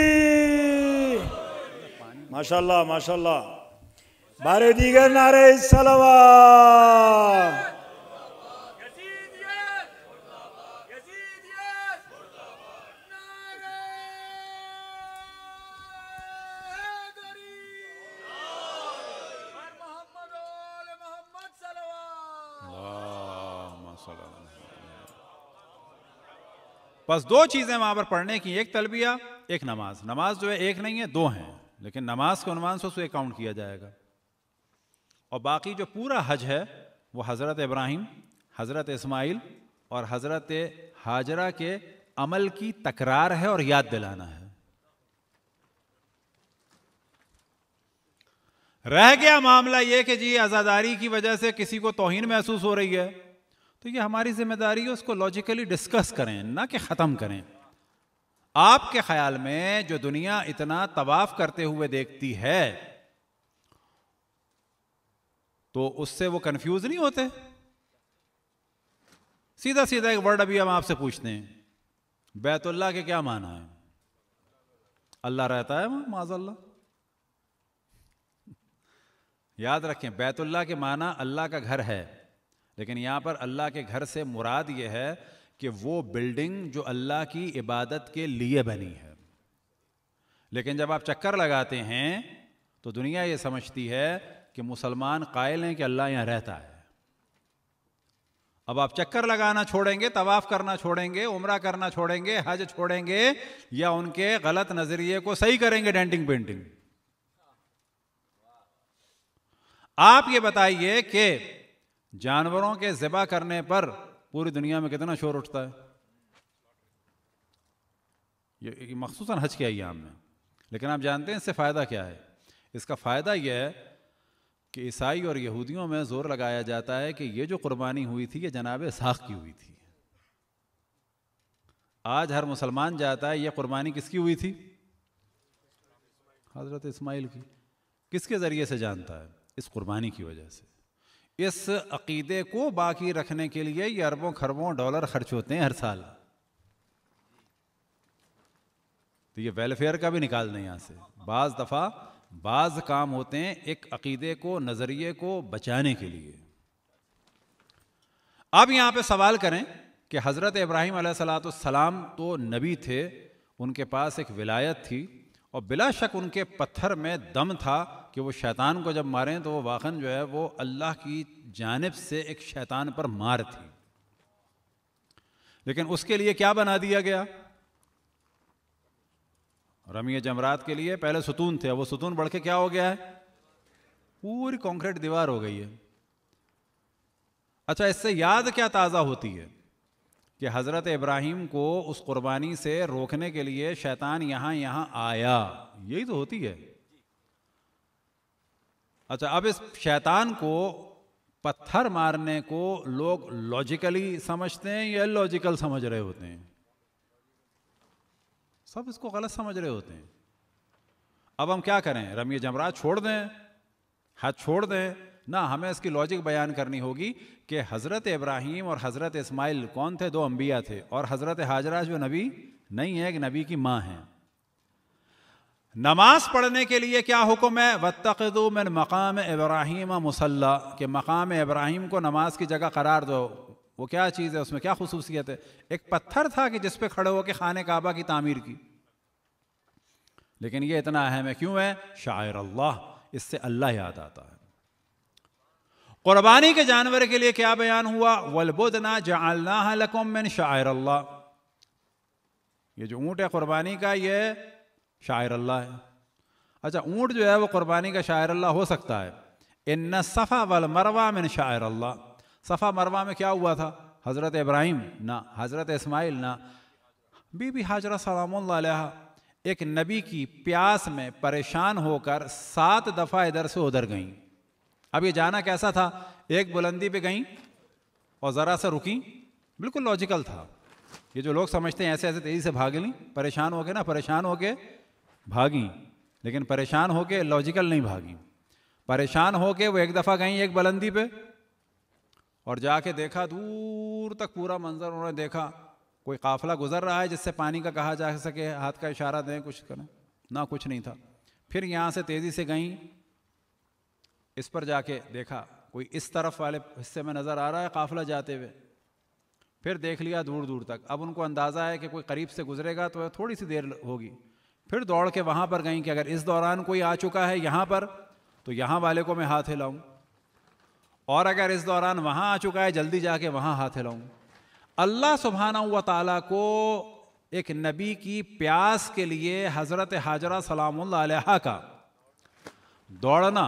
Speaker 2: माशाल्लाह माशाल्लाह बारे दीगर नारे सलवार
Speaker 1: बस दो चीज़ें वहाँ पर पढ़ने की एक तलबिया एक नमाज नमाज जो है एक नहीं है दो हैं लेकिन नमाज को अनुमान से उसे काउंट किया जाएगा और बाकी जो पूरा हज है वो हज़रत इब्राहिम हज़रत इस्माइल और हज़रत हाजरा के अमल की तकरार है और याद दिलाना है रह गया मामला यह कि जी आज़ादारी की वजह से किसी को तोहिन महसूस हो रही है तो ये हमारी जिम्मेदारी है उसको लॉजिकली डिस्कस करें ना कि ख़त्म करें आपके ख्याल में जो दुनिया इतना तवाफ करते हुए देखती है तो उससे वो कंफ्यूज नहीं होते सीधा सीधा एक वर्ड अभी हम आपसे पूछते हैं बैतुल्ला के क्या माना है अल्लाह रहता है वहां माजल्ला याद रखें बैतुल्ला के माना अल्लाह का घर है लेकिन यहाँ पर अल्लाह के घर से मुराद ये है कि वो बिल्डिंग जो अल्लाह की इबादत के लिए बनी है लेकिन जब आप चक्कर लगाते हैं तो दुनिया ये समझती है कि मुसलमान कायल हैं कि अल्लाह यहाँ रहता है अब आप चक्कर लगाना छोड़ेंगे तवाफ करना छोड़ेंगे उम्र करना छोड़ेंगे हज छोड़ेंगे या उनके गलत नजरिए को सही करेंगे डेंटिंग पेंटिंग आप ये बताइए कि जानवरों के ज़िबा करने पर पूरी दुनिया में कितना शोर उठता है ये मखसूस हज के अयाम में लेकिन आप जानते हैं इससे फ़ायदा क्या है इसका फ़ायदा यह है कि ईसाई और यहूदियों में ज़ोर लगाया जाता है कि ये जो कुर्बानी हुई थी ये जनाब साख की हुई थी आज हर मुसलमान जाता है ये कुर्बानी किसकी हुई थी हज़रत इस्माइल की किसके ज़रिए से जानता है इस कुर्बानी की वजह से इस अकीदे को बाकी रखने के लिए ये अरबों खरबों डॉलर खर्च होते हैं हर साल तो ये वेलफेयर का भी निकाल दें यहाँ से बाज़ दफ़ा बाज़ काम होते हैं एक अकीदे को नज़रिए को बचाने के लिए अब यहाँ पे सवाल करें कि हज़रत इब्राहिम सलाम तो नबी थे उनके पास एक विलायत थी और बिला शक उनके पत्थर में दम था कि वो शैतान को जब मारें तो वो वाखन जो है वो अल्लाह की जानब से एक शैतान पर मार थी लेकिन उसके लिए क्या बना दिया गया रमी जमरात के लिए पहले सुतून थे वो सुतून बढ़ के क्या हो गया है पूरी कंक्रीट दीवार हो गई है अच्छा इससे याद क्या ताज़ा होती है कि हज़रत इब्राहिम को उस कुर्बानी से रोकने के लिए शैतान यहाँ यहाँ आया यही तो होती है अच्छा अब इस शैतान को पत्थर मारने को लोग लॉजिकली समझते हैं या लॉजिकल समझ रहे होते हैं सब इसको गलत समझ रहे होते हैं अब हम क्या करें रमी जमराज छोड़ दें हाथ छोड़ दें ना हमें इसकी लॉजिक बयान करनी होगी कि हज़रत इब्राहिम और हज़रत इस्माइल कौन थे दो अम्बिया थे और हज़रत हाजरा जो नबी नहीं है एक नबी की माँ हैं नमाज पढ़ने के लिए क्या हुक्म है वतकदू मिन मकाम इब्राहिम मुसल्ला के मकाम इब्राहिम को नमाज की जगह करार दो वो क्या चीज़ है उसमें क्या खसूसियत है एक पत्थर था कि जिस पे खड़े होकर खान काबा की तामीर की लेकिन ये इतना अहम है क्यों है शायर अल्लाह इससे अल्लाह याद आता है क़ुरबानी के जानवर के लिए क्या बयान हुआ वलबुदना जालना लकुम मिन शायर अल्लाह ये जो ऊँट है क़ुरबानी का ये शायर अल्लाह है अच्छा ऊँट जो है वो कुर्बानी का शायर अल्लाह हो सकता है इन सफ़ा वल मरवा मिन शायर अल्लाह सफ़ा मरवा में क्या हुआ था हज़रत इब्राहिम ना हज़रत इसमाइल ना बीबी हाजरा सलाम एक नबी की प्यास में परेशान होकर सात दफ़ा इधर से उधर गईं अब ये जाना कैसा था एक बुलंदी पे गईं और ज़रा सा रुकी बिल्कुल लॉजिकल था ये जो लोग समझते हैं ऐसे ऐसे तेज़ी से भाग ली परेशान हो गए ना परेशान हो गए भागी लेकिन परेशान होके लॉजिकल नहीं भागी परेशान होके वो एक दफ़ा गई एक बुलंदी पे और जाके देखा दूर तक पूरा मंजर उन्होंने देखा कोई काफिला गुजर रहा है जिससे पानी का कहा जा सके हाथ का इशारा दें कुछ करें ना कुछ नहीं था फिर यहाँ से तेज़ी से गई इस पर जाके देखा कोई इस तरफ वाले हिस्से में नज़र आ रहा है काफिला जाते हुए फिर देख लिया दूर दूर तक अब उनको अंदाज़ा है कि कोई करीब से गुजरेगा तो थोड़ी सी देर होगी फिर दौड़ के वहाँ पर गई कि अगर इस दौरान कोई आ चुका है यहाँ पर तो यहाँ वाले को मैं हाथ हिलाऊँ और अगर इस दौरान वहाँ आ चुका है जल्दी जाके वहाँ हाथ हिलाऊँ अल्लाह सुबहाना व ताली को एक नबी की प्यास के लिए हज़रत हाजरा सलाम का दौड़ना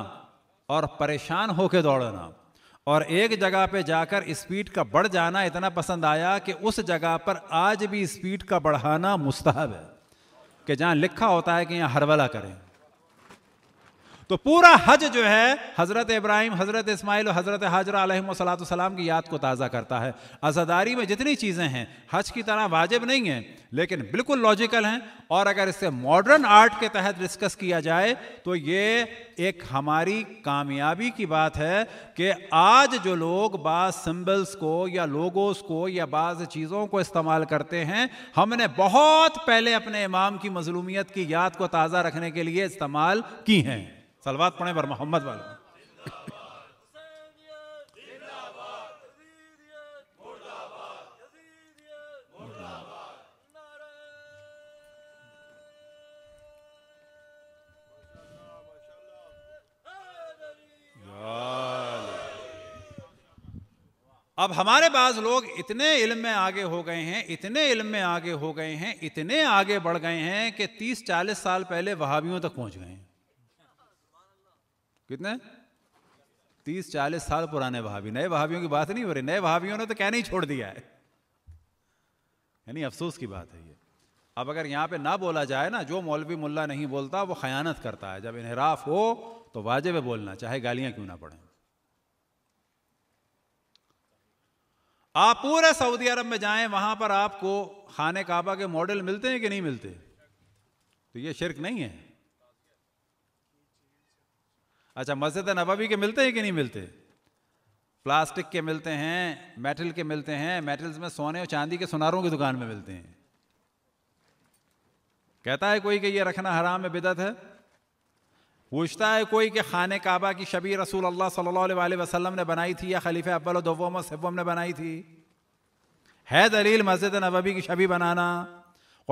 Speaker 1: और परेशान होकर दौड़ना और एक जगह पे जाकर स्पीड का बढ़ जाना इतना पसंद आया कि उस जगह पर आज भी स्पीड का बढ़ाना मुस्ताहब है कि जहाँ लिखा होता है कि यहाँ हरवला करें तो पूरा हज जो है हज़रत इब्राहिम हज़रत इसमाइल और हज़रत हाजरा सलाम की याद को ताज़ा करता है आज़ादारी में जितनी चीज़ें हैं हज की तरह वाजिब नहीं हैं लेकिन बिल्कुल लॉजिकल हैं और अगर इससे मॉडर्न आर्ट के तहत डिस्कस किया जाए तो ये एक हमारी कामयाबी की बात है कि आज जो लोग बाज़ सिम्बल्स को या लोगोस को या बाज़ चीज़ों को इस्तेमाल करते हैं हमने बहुत पहले अपने इमाम की मजलूमियत की याद को ताज़ा रखने के लिए इस्तेमाल की हैं सलवात पढ़े पर मोहम्मद वाले अब हमारे पास लोग इतने इल्म में आगे हो गए हैं इतने इल्म में आगे हो गए हैं इतने आगे बढ़ गए हैं कि 30-40 साल पहले वहावियों तक पहुंच गए हैं कितने तीस चालीस साल पुराने भाभी नए भाभियों की बात नहीं हो रही नए भाभियों ने तो कहना ही छोड़ दिया है यानी अफसोस की बात है ये अब अगर यहाँ पे ना बोला जाए ना जो मौलवी मुल्ला नहीं बोलता वो खयानत करता है जब इनहराफ हो तो वाजिब है बोलना चाहे गालियां क्यों ना पड़े आप पूरे सऊदी अरब में जाएं वहां पर आपको खाने काबा के मॉडल मिलते हैं कि नहीं मिलते तो ये शिरक नहीं है अच्छा मस्जिद नबावी के मिलते हैं कि नहीं मिलते प्लास्टिक के मिलते हैं मेटल के मिलते हैं मेटल्स में सोने और चांदी के सुनारों की दुकान में मिलते हैं कहता है कोई कि ये रखना हराम है बिदत है पूछता है कोई कि खान काबा की शबी रसूल अल्लाह सल्लल्लाहु अलैहि वसल्लम ने बनाई थी या खलीफ अब्बल दोवम सब्बम ने बनाई थी है दलील मस्जिद नबी की शबी बनाना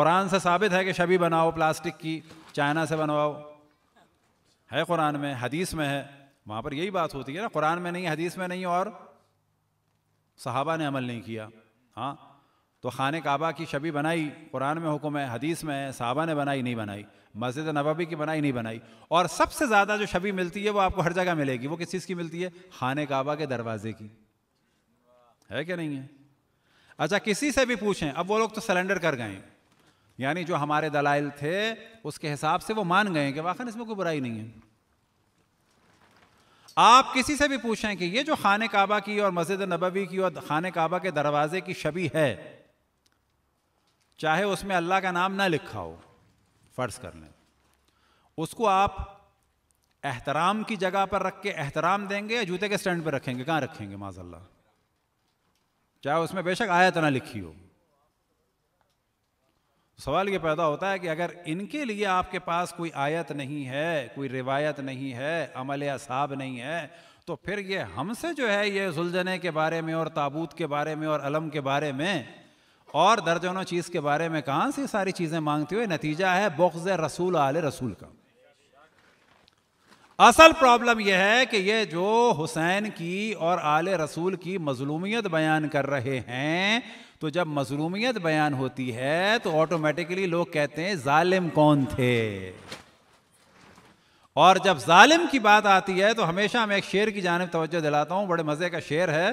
Speaker 1: कुरान से साबित है कि शबी बनाओ प्लास्टिक की चाइना से बनवाओ है कुरान में हदीस में है वहाँ पर यही बात होती है ना कुरान में नहीं हदीस में नहीं और सहाबा ने अमल नहीं किया हाँ तो खान काबा की शबी बनाई कुरान में हुक्म है हदीस में है साहबा ने बनाई नहीं बनाई मस्जिद नबी की बनाई नहीं बनाई और सबसे ज़्यादा जो छवि मिलती है वो आपको हर जगह मिलेगी वो किस चीज़ की मिलती है खान काबा के दरवाजे की है क्या नहीं है अच्छा किसी से भी पूछें अब वो लोग तो सरेंडर कर गए यानी जो हमारे दलाइल थे उसके हिसाब से वो मान गए कि वाकन इसमें कोई बुराई नहीं है आप किसी से भी पूछें कि ये जो खान काबा की और मस्जिद नबवी की और खान काबा के दरवाजे की शबी है चाहे उसमें अल्लाह का नाम ना लिखा हो फ़र्ज़ कर लें उसको आप एहतराम की जगह पर रख के एहतराम देंगे या जूते के स्टैंड पर रखेंगे कहाँ रखेंगे माजल्ला चाहे उसमें बेशक आयत ना लिखी हो सवाल ये पैदा होता है कि अगर इनके लिए आपके पास कोई आयत नहीं है कोई रिवायत नहीं है अमल असाब नहीं है तो फिर ये हमसे जो है ये सुलझने के बारे में और ताबूत के बारे में और अलम के बारे में और दर्जनों चीज़ के बारे में कहाँ से सारी चीज़ें मांगते हुए नतीजा है बख्ज रसूल आल रसूल का असल प्रॉब्लम यह है कि ये जो हुसैन की और आले रसूल की मजलूमियत बयान कर रहे हैं तो जब मजरूमियत बयान होती है तो ऑटोमेटिकली लोग कहते हैं जालिम कौन थे और जब जालिम की बात आती है तो हमेशा मैं एक शेर की जानब तवज्जो दिलाता हूं बड़े मज़े का शेर है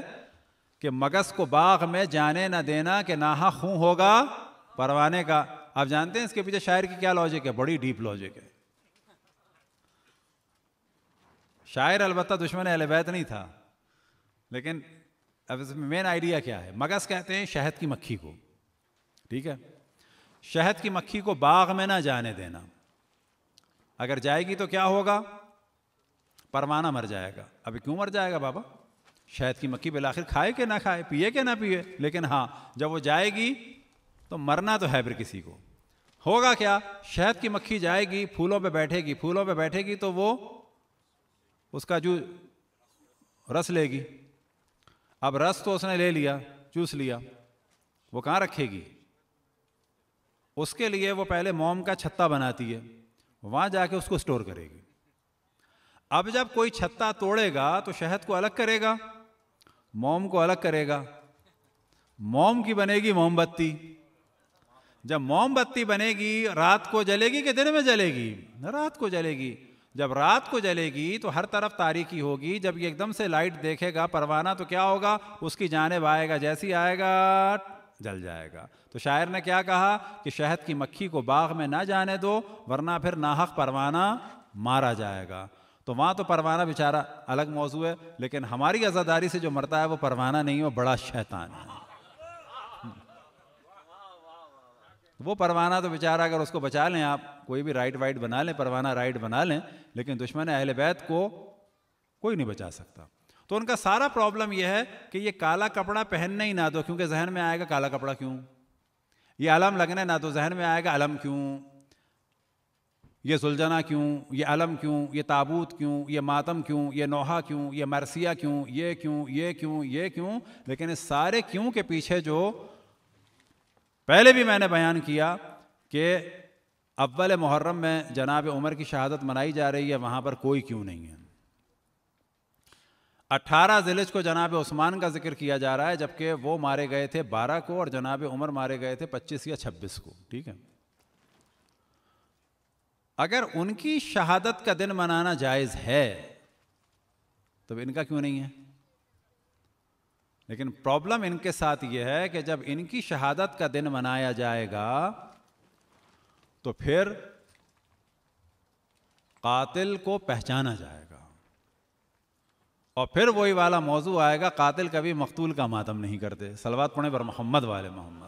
Speaker 1: कि मगस को बाघ में जाने ना देना कि नाहा खूं होगा परवाने का आप जानते हैं इसके पीछे शायर की क्या लॉजिक है बड़ी डीप लॉजिक है शायर अलबत्ता दुश्मन अलबैत नहीं था लेकिन अब इसमें मेन आइडिया क्या है मगस कहते हैं शहद की मक्खी को ठीक है शहद की मक्खी को बाग में ना जाने देना अगर जाएगी तो क्या होगा परवाना मर जाएगा अभी क्यों मर जाएगा बाबा शहद की मक्खी आखिर खाए के ना खाए पिए के ना पिए लेकिन हाँ जब वो जाएगी तो मरना तो है फिर किसी को होगा क्या शहद की मक्खी जाएगी फूलों पे बैठेगी फूलों पे बैठेगी तो वो उसका जो रस लेगी अब रस तो उसने ले लिया चूस लिया वो कहाँ रखेगी उसके लिए वो पहले मोम का छत्ता बनाती है वहाँ जाके उसको स्टोर करेगी अब जब कोई छत्ता तोड़ेगा तो शहद को अलग करेगा मोम को अलग करेगा मोम की बनेगी मोमबत्ती जब मोमबत्ती बनेगी रात को जलेगी कि दिन में जलेगी रात को जलेगी जब रात को जलेगी तो हर तरफ तारीखी होगी जब ये एकदम से लाइट देखेगा परवाना तो क्या होगा उसकी जानब आएगा जैसी आएगा जल जाएगा तो शायर ने क्या कहा कि शहद की मक्खी को बाग में ना जाने दो वरना फिर नाहक परवाना मारा जाएगा तो वहाँ तो परवाना बेचारा अलग मौजू है लेकिन हमारी आज़ादारी से जो मरता है वो परवाना नहीं है वो बड़ा शैतान है तो वो परवाना तो बेचारा अगर उसको बचा लें आप कोई भी राइट वाइट बना लें परवाना राइट बना लें लेकिन दुश्मन अहल बैत को कोई नहीं बचा सकता तो उनका सारा प्रॉब्लम यह है कि ये काला कपड़ा पहनने ही ना दो क्योंकि जहन में आएगा काला कपड़ा क्यों ये अलम लगने ना तो जहन में आएगा अलम क्यों ये सुलझना क्यों ये अलम क्यों ये ताबूत क्यों ये मातम क्यों ये नोहा क्यों ये मरसिया क्यों ये क्यों ये क्यों ये क्यों लेकिन इस सारे क्यों के पीछे जो पहले भी मैंने बयान किया कि अव्वल मुहर्रम में जनाब उमर की शहादत मनाई जा रही है वहाँ पर कोई क्यों नहीं है अट्ठारह जिले को जनाब उस्मान का जिक्र किया जा रहा है जबकि वो मारे गए थे बारह को और जनाब उमर मारे गए थे पच्चीस या छब्बीस को ठीक है अगर उनकी शहादत का दिन मनाना जायज़ है तो इनका क्यों नहीं है लेकिन प्रॉब्लम इनके साथ ये है कि जब इनकी शहादत का दिन मनाया जाएगा तो फिर कातिल को पहचाना जाएगा और फिर वही वाला मौजू आएगा कातिल कभी मकतूल का मातम नहीं करते सलवात पुणे पर मोहम्मद वाले मोहम्मद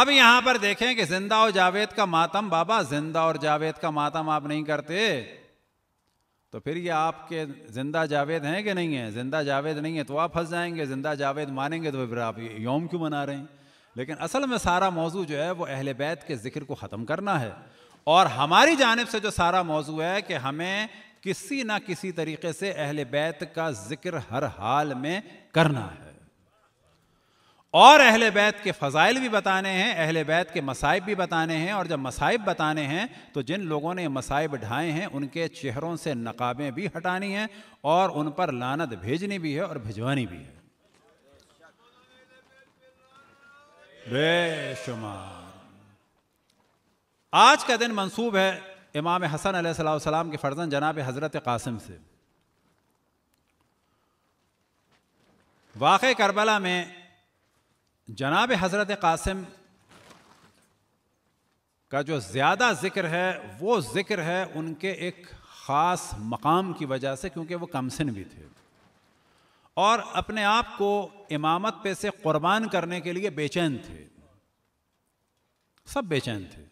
Speaker 1: अब यहां पर देखें कि जिंदा और जावेद का मातम बाबा जिंदा और जावेद का मातम आप नहीं करते तो फिर ये आपके ज़िंदा जावेद हैं कि नहीं है ज़िंदा जावेद नहीं है तो आप फंस जाएंगे ज़िंदा जावेद मानेंगे तो फिर आप योम क्यों मना रहे हैं लेकिन असल में सारा मौजू जो है वो अहल बैत के ज़िक्र को ख़त्म करना है और हमारी जानब से जो सारा मौजू है कि हमें किसी ना किसी तरीके से अहल बैत का ज़िक्र हर हाल में करना है और अहल बैत के फ़ज़ाइल भी बताने हैं अहल बैत के मसाइब भी बताने हैं और जब मसाइब बताने हैं तो जिन लोगों ने मसाइब ढाए हैं उनके चेहरों से नकाबें भी हटानी हैं और उन पर लानत भेजनी भी है और भिजवानी भी है बेशुमार आज का दिन मंसूब है इमाम हसन अलैहिस्सलाम के फर्जन जनाब हज़रत कासिम से वाक़ करबला में जनाब हज़रत कासिम का जो ज़्यादा ज़िक्र है वो ज़िक्र है उनके एक ख़ास मकाम की वजह से क्योंकि वो कमसिन भी थे और अपने आप को इमामत पे से क़ुरबान करने के लिए बेचैन थे सब बेचैन थे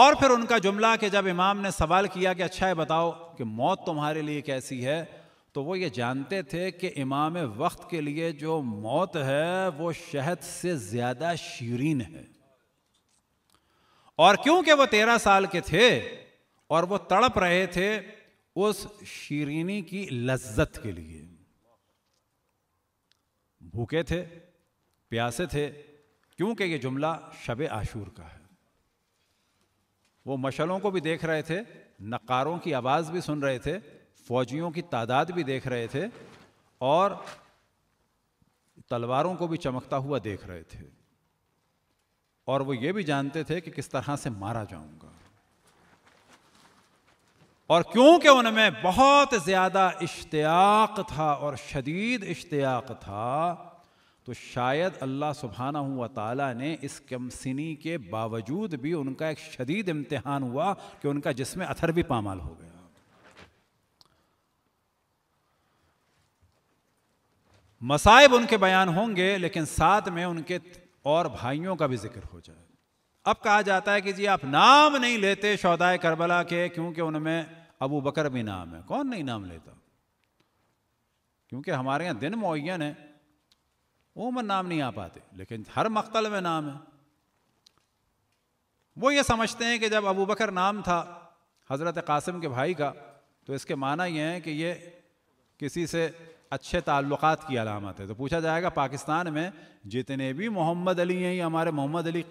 Speaker 1: और फिर उनका जुमला कि जब इमाम ने सवाल किया कि अच्छा है बताओ कि मौत तुम्हारे लिए कैसी है तो वो ये जानते थे कि इमाम वक्त के लिए जो मौत है वो शहद से ज़्यादा शीरीन है और क्योंकि वो तेरह साल के थे और वो तड़प रहे थे उस शीरीनी की लज्जत के लिए भूखे थे प्यासे थे क्योंकि ये जुमला शब आशूर का है वो मशलों को भी देख रहे थे नकारों की आवाज़ भी सुन रहे थे फौजियों की तादाद भी देख रहे थे और तलवारों को भी चमकता हुआ देख रहे थे और वो ये भी जानते थे कि किस तरह से मारा जाऊंगा और क्योंकि उनमें बहुत ज़्यादा इश्तियाक था और शदीद इश्तियाक था तो शायद अल्लाह सुबहाना हुआ ताला ने इस कमसिनी के बावजूद भी उनका एक शदीद इम्तहान हुआ कि उनका जिसमें अथर भी पामाल हो गया मसाइब उनके बयान होंगे लेकिन साथ में उनके और भाइयों का भी जिक्र हो जाए अब कहा जाता है कि जी आप नाम नहीं लेते शौदाय करबला के क्योंकि उनमें अबू बकर भी नाम है कौन नहीं नाम लेता क्योंकि हमारे यहाँ दिन मुन है उमन नाम नहीं आ पाते लेकिन हर मख्तल में नाम है वो ये समझते हैं कि जब अबू बकर नाम था हज़रत कासिम के भाई का तो इसके माना यह है कि ये किसी से अच्छे ताल्लुक़ की अलामत है तो पूछा जाएगा पाकिस्तान में जितने भी मोहम्मद अली हैं हमारे मोहम्मद अली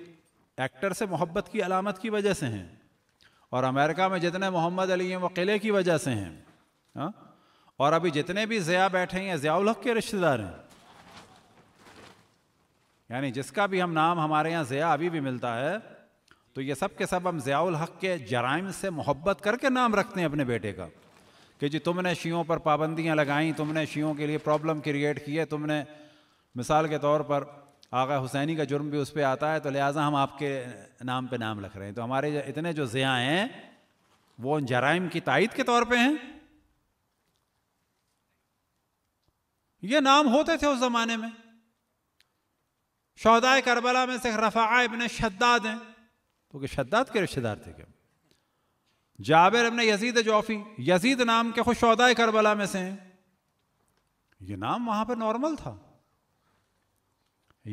Speaker 1: एक्टर से मोहब्बत की अलामत की वजह से हैं और अमेरिका में जितने मोहम्मद अली हैं वो किले की वजह से हैं हा? और अभी जितने भी ज़िया बैठे हैं ज़ियाउल के रिश्तेदार हैं यानी जिसका भी हम नाम हमारे यहाँ ज़िया अभी भी मिलता है तो ये सब के सब हम ज़ियाउल हक के जराइम से मोहब्बत करके नाम रखते हैं अपने बेटे का कि जी तुमने शीयों पर पाबंदियाँ लगाई तुमने शीयों के लिए प्रॉब्लम क्रिएट की है तुमने मिसाल के तौर पर आगा हुसैनी का जुर्म भी उस पर आता है तो लिहाजा हम आपके नाम पर नाम रख रहे हैं तो हमारे इतने जो ज़िया हैं वो उन जराइम की तायद के तौर पर हैं ये नाम होते थे उस ज़माने में शहदाय करबला में से रफ़ा इबन शद्दाद हैं तो शद्दाद के रिश्तेदार थे क्या जाबिर अपने यजीद जौफी यजीद नाम के खुशदा करबला में से हैं ये नाम वहाँ पर नॉर्मल था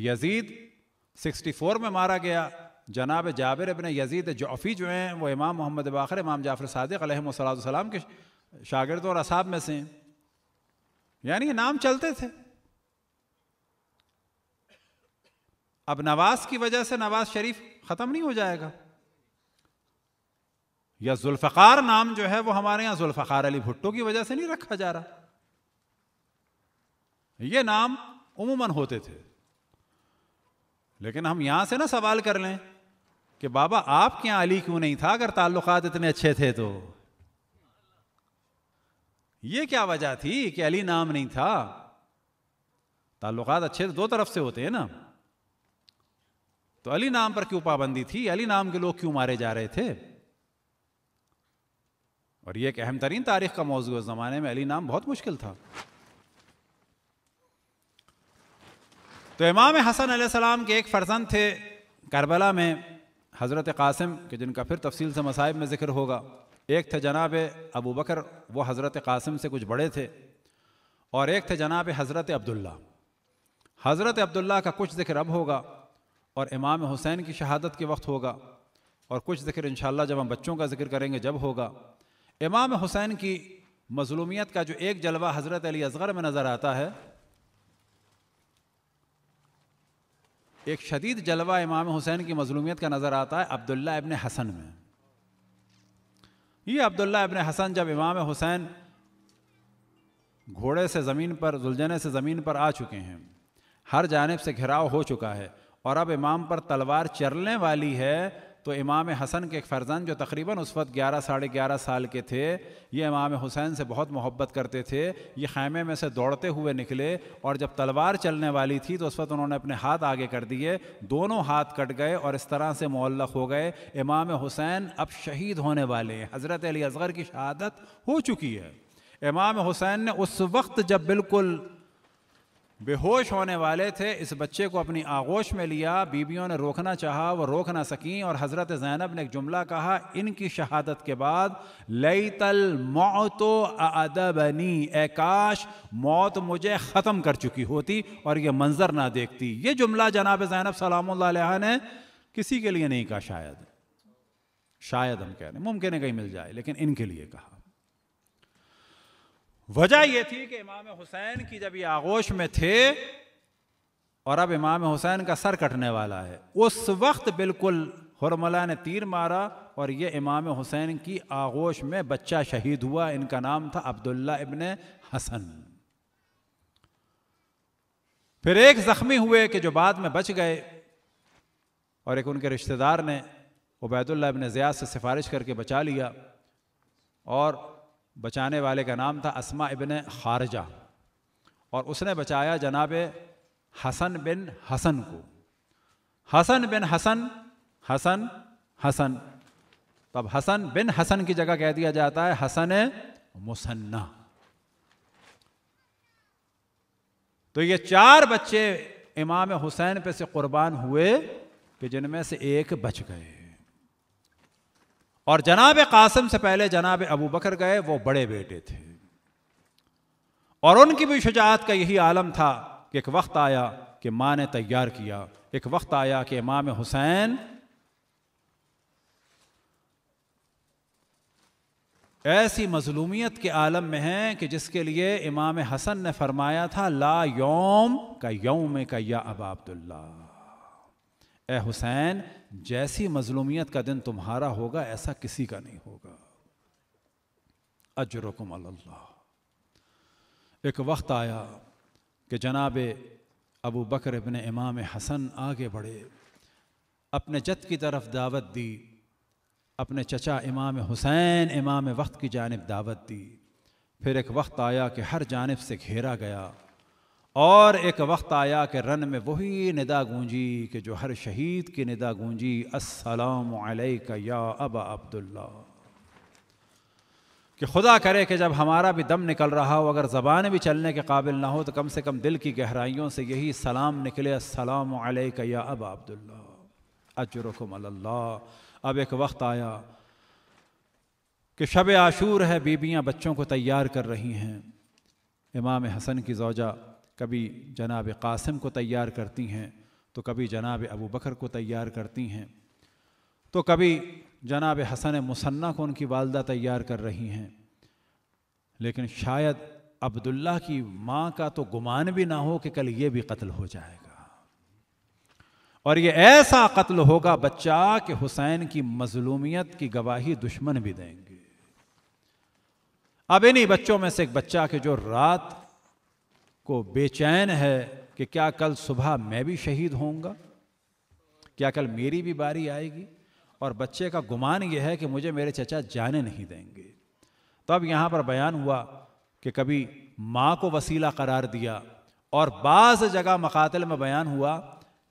Speaker 1: यजीद 64 में मारा गया जनाब जाबिर अपने यजीद जौफी जो हैं वो इमाम मोहम्मद बाखर इमाम जाफर सदक सलाम के शागिद और असाब में से हैं यानी ये नाम चलते थे अब नवाज की वजह से नवाज शरीफ ख़त्म नहीं हो जाएगा या जुल्फ़ार नाम जो है वो हमारे यहाँ जुल्फ़ार अली भुट्टो की वजह से नहीं रखा जा रहा ये नाम उमूमन होते थे लेकिन हम यहाँ से ना सवाल कर लें कि बाबा आपके क्या अली क्यों नहीं था अगर ताल्लुकात इतने अच्छे थे तो ये क्या वजह थी कि अली नाम नहीं था ताल्लुकात अच्छे तो दो तरफ से होते हैं ना तो अली नाम पर क्यों पाबंदी थी अली नाम के लोग क्यों मारे जा रहे थे और ये एक अहम तरीन तारीख का मौजू उस ज़माने में अली नाम बहुत मुश्किल था तो इमाम हसन सलाम के एक फ़र्जंद थे करबला में हज़रत कासिम के जिनका फिर तफसील से मसाइब में ज़िक्र होगा एक थे जनाब अबू बकर वो हज़रत कासिम से कुछ बड़े थे और एक थे जनाब हज़रत अब्दुल्ला हज़रत अब्दुल्ला का कुछ ज़िक्र अब होगा और इमाम हुसैन की शहादत के वक्त होगा और कुछ ज़िक्र इन जब हम बच्चों का ज़िक्र करेंगे जब होगा इमाम हुसैन की मजलूमियत का जो एक जलवा हज़रत अली असगर में नज़र आता है एक शदीद जलवा इमाम हुसैन की मजलूमियत का नज़र आता है अब्दुल्ला इबन हसन में ये अब्दुल्ला इबन हसन जब इमाम हुसैन घोड़े से ज़मीन पर जुलझने से ज़मीन पर आ चुके हैं हर जानब से घिराव हो चुका है और अब इमाम पर तलवार चलने वाली है तो इमाम हसन के एक फ़र्जंद जो तकरीबन उस वक्त ग्यारह साढ़े ग्यारह साल के थे ये इमाम हुसैन से बहुत मोहब्बत करते थे ये खैमे में से दौड़ते हुए निकले और जब तलवार चलने वाली थी तो उस वक्त उन्होंने अपने हाथ आगे कर दिए दोनों हाथ कट गए और इस तरह से मुल्लक हो गए इमाम हुसैन अब शहीद होने वाले हैं हज़रत अली असगर की शहादत हो चुकी है इमाम हुसैन ने उस वक्त जब बिल्कुल बेहोश होने वाले थे इस बच्चे को अपनी आगोश में लिया बीबियों ने रोकना चाहा वो रोक ना सकें और हज़रत ज़ैनब ने एक जुमला कहा इनकी शहादत के बाद लई तल मौतो अदबनी एकाश मौत मुझे ख़त्म कर चुकी होती और ये मंज़र ना देखती ये जुमला जनाब ज़ैनब सलाम ने किसी के लिए नहीं कहा शायद शायद हम कह रहे हैं मुमकिन है कहीं मिल जाए लेकिन इनके लिए कहा वजह यह थी कि इमाम हुसैन की जब ये आगोश में थे और अब इमाम हुसैन का सर कटने वाला है उस वक्त बिल्कुल हरमला ने तीर मारा और ये इमाम हुसैन की आगोश में बच्चा शहीद हुआ इनका नाम था अब्दुल्ला इबन हसन फिर एक जख्मी हुए कि जो बाद में बच गए और एक उनके रिश्तेदार ने उबैदुल्ला इबन ज़ियाद से सिफारिश करके बचा लिया और बचाने वाले का नाम था असमा इबन खारजा और उसने बचाया जनाब हसन बिन हसन को हसन बिन हसन हसन हसन तो अब हसन बिन हसन की जगह कह दिया जाता है हसन मुसन्ना तो ये चार बच्चे इमाम हुसैन पे से कुर्बान हुए कि जिनमें से एक बच गए और जनाब कासम से पहले जनाब अबू बकर गए वो बड़े बेटे थे और उनकी भी शुजात का यही आलम था कि एक वक्त आया कि माँ ने तैयार किया एक वक्त आया कि इमाम हुसैन ऐसी मजलूमियत के आलम में हैं कि जिसके लिए इमाम हसन ने फरमाया था ला योम का यौम का या अब अब्दुल्ला ए हुसैन जैसी मजलूमियत का दिन तुम्हारा होगा ऐसा किसी का नहीं होगा अजरकुम अल्लाह एक वक्त आया कि जनाब अबू बकर इबन इमाम हसन आगे बढ़े अपने जद की तरफ दावत दी अपने चचा इमाम हुसैन इमाम वक्त की जानब दावत दी फिर एक वक्त आया कि हर जानब से घेरा गया और एक वक्त आया कि रन में वही निदा गूंजी कि जो हर शहीद की निदा गूंजी अस्सलाम वालेका या अब अब्दुल्ला कि खुदा करे कि जब हमारा भी दम निकल रहा हो अगर ज़बान भी चलने के काबिल ना हो तो कम से कम दिल की गहराइयों से यही सलाम निकले अस्सलाम वालेका या अब अब्दुल्ला अजरकम अल्लाह अब एक वक्त आया कि शब आशूर है बीबियाँ बच्चों को तैयार कर रही हैं इमाम हसन की जौजा कभी जनाब कासिम को तैयार करती हैं तो कभी जनाब अबू बकर को तैयार करती हैं तो कभी जनाब हसन मुसन्ना को उनकी वालदा तैयार कर रही हैं लेकिन शायद अब्दुल्ला की माँ का तो गुमान भी ना हो कि कल ये भी कत्ल हो जाएगा और ये ऐसा कत्ल होगा बच्चा कि हुसैन की मजलूमियत की गवाही दुश्मन भी देंगे अब इन्हीं बच्चों में से एक बच्चा के जो रात को बेचैन है कि क्या कल सुबह मैं भी शहीद होऊंगा क्या कल मेरी भी बारी आएगी और बच्चे का गुमान यह है कि मुझे मेरे चचा जाने नहीं देंगे तब तो अब यहाँ पर बयान हुआ कि कभी माँ को वसीला करार दिया और बाज़ जगह मकातल में बयान हुआ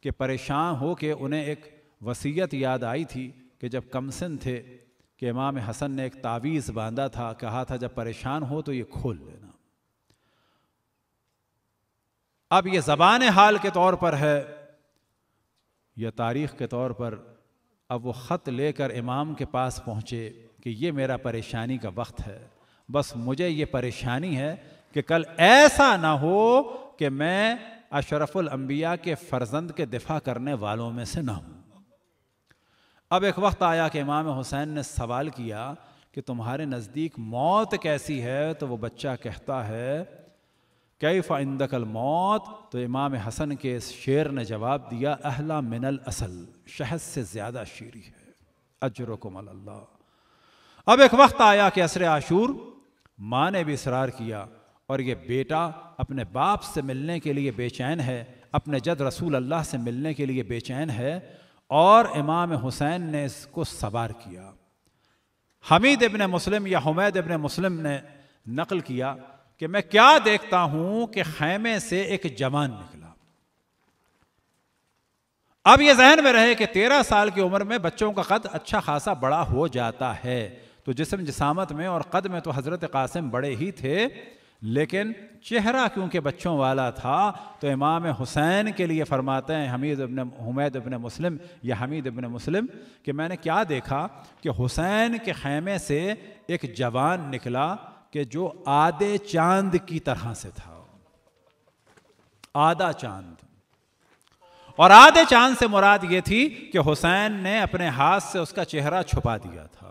Speaker 1: कि परेशान हो के उन्हें एक वसीयत याद आई थी कि जब कमसिन थे कि इमाम हसन ने एक तावीज़ बांधा था कहा था जब परेशान हो तो ये खोल लेना अब यह ज़बान हाल के तौर पर है या तारीख़ के तौर पर अब वो ख़त लेकर इमाम के पास पहुँचे कि ये मेरा परेशानी का वक्त है बस मुझे ये परेशानी है कि कल ऐसा ना हो कि मैं अशरफुल के फ़र्जंद के दिफा करने वालों में से ना हूँ अब एक वक्त आया कि इमाम हुसैन ने सवाल किया कि तुम्हारे नज़दीक मौत कैसी है तो वो बच्चा कहता है कई फ़ाइंदकल मौत तो इमाम हसन के इस शेर ने जवाब दिया अहला मिनल असल शहद से ज़्यादा शीरी है अजर अल्लाह अब एक वक्त आया कि असर आशूर माँ ने भी इसरार किया और ये बेटा अपने बाप से मिलने के लिए बेचैन है अपने जद रसूल अल्लाह से मिलने के लिए बेचैन है और इमाम हुसैन ने इसको सवार किया हमीद इबन मुस्लिम या हमैद इबन मुस्लिम ने नकल किया कि मैं क्या देखता हूं कि खैमे से एक जवान निकला अब यह जहन में रहे कि तेरह साल की उम्र में बच्चों का कद अच्छा खासा बड़ा हो जाता है तो जिसम जिसामत में और कद में तो हज़रत कासिम बड़े ही थे लेकिन चेहरा क्योंकि बच्चों वाला था तो इमाम हुसैन के लिए फरमाते हैं हमीद अबन हमैद अबन मुस्लिम या हमीद अबन मुस्लिम कि मैंने क्या देखा कि हुसैन के खैमे से एक जवान निकला कि जो आधे चांद की तरह से था आधा चांद और आधे चांद से मुराद ये थी कि हुसैन ने अपने हाथ से उसका चेहरा छुपा दिया था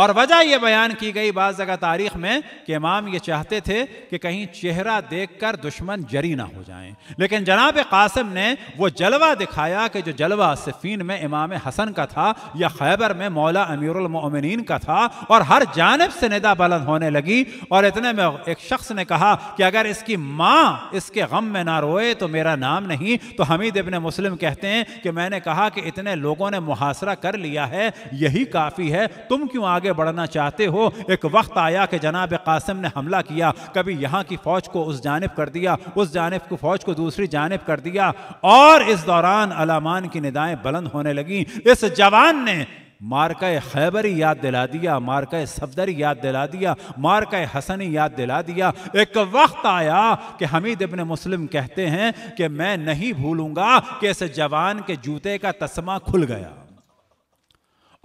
Speaker 1: और वजह यह बयान की गई बाज जगह तारीख में कि इमाम ये चाहते थे कि कहीं चेहरा देखकर दुश्मन जरी ना हो जाएं लेकिन जनाब कासम ने वो जलवा दिखाया कि जो जलवा सिफीन में इमाम हसन का था या खैबर में मौला अमीरमिन का था और हर जानब से निदा बुलंद होने लगी और इतने में एक शख्स ने कहा कि अगर इसकी माँ इसके गम में ना रोए तो मेरा नाम नहीं तो हमीद इबन मुस्लिम कहते हैं कि मैंने कहा कि इतने लोगों ने मुहासरा कर लिया है यही काफ़ी है तुम क्यों आगे बढ़ना चाहते हो एक वक्त आया कि जनाब कासिम ने हमला किया कभी यहाँ की फ़ौज को उस जानब कर दिया उस जानब को फ़ौज को दूसरी जानब कर दिया और इस दौरान अलामान की निदाएं बुलंद होने लगीं इस जवान ने मार्का खैबरी याद दिला दिया मारका सफदरी याद दिला दिया मार्का हसनी याद दिला दिया एक वक्त आया कि हमीद इबन मुस्लिम कहते हैं कि मैं नहीं भूलूंगा कि इस जवान के जूते का तस्मा खुल गया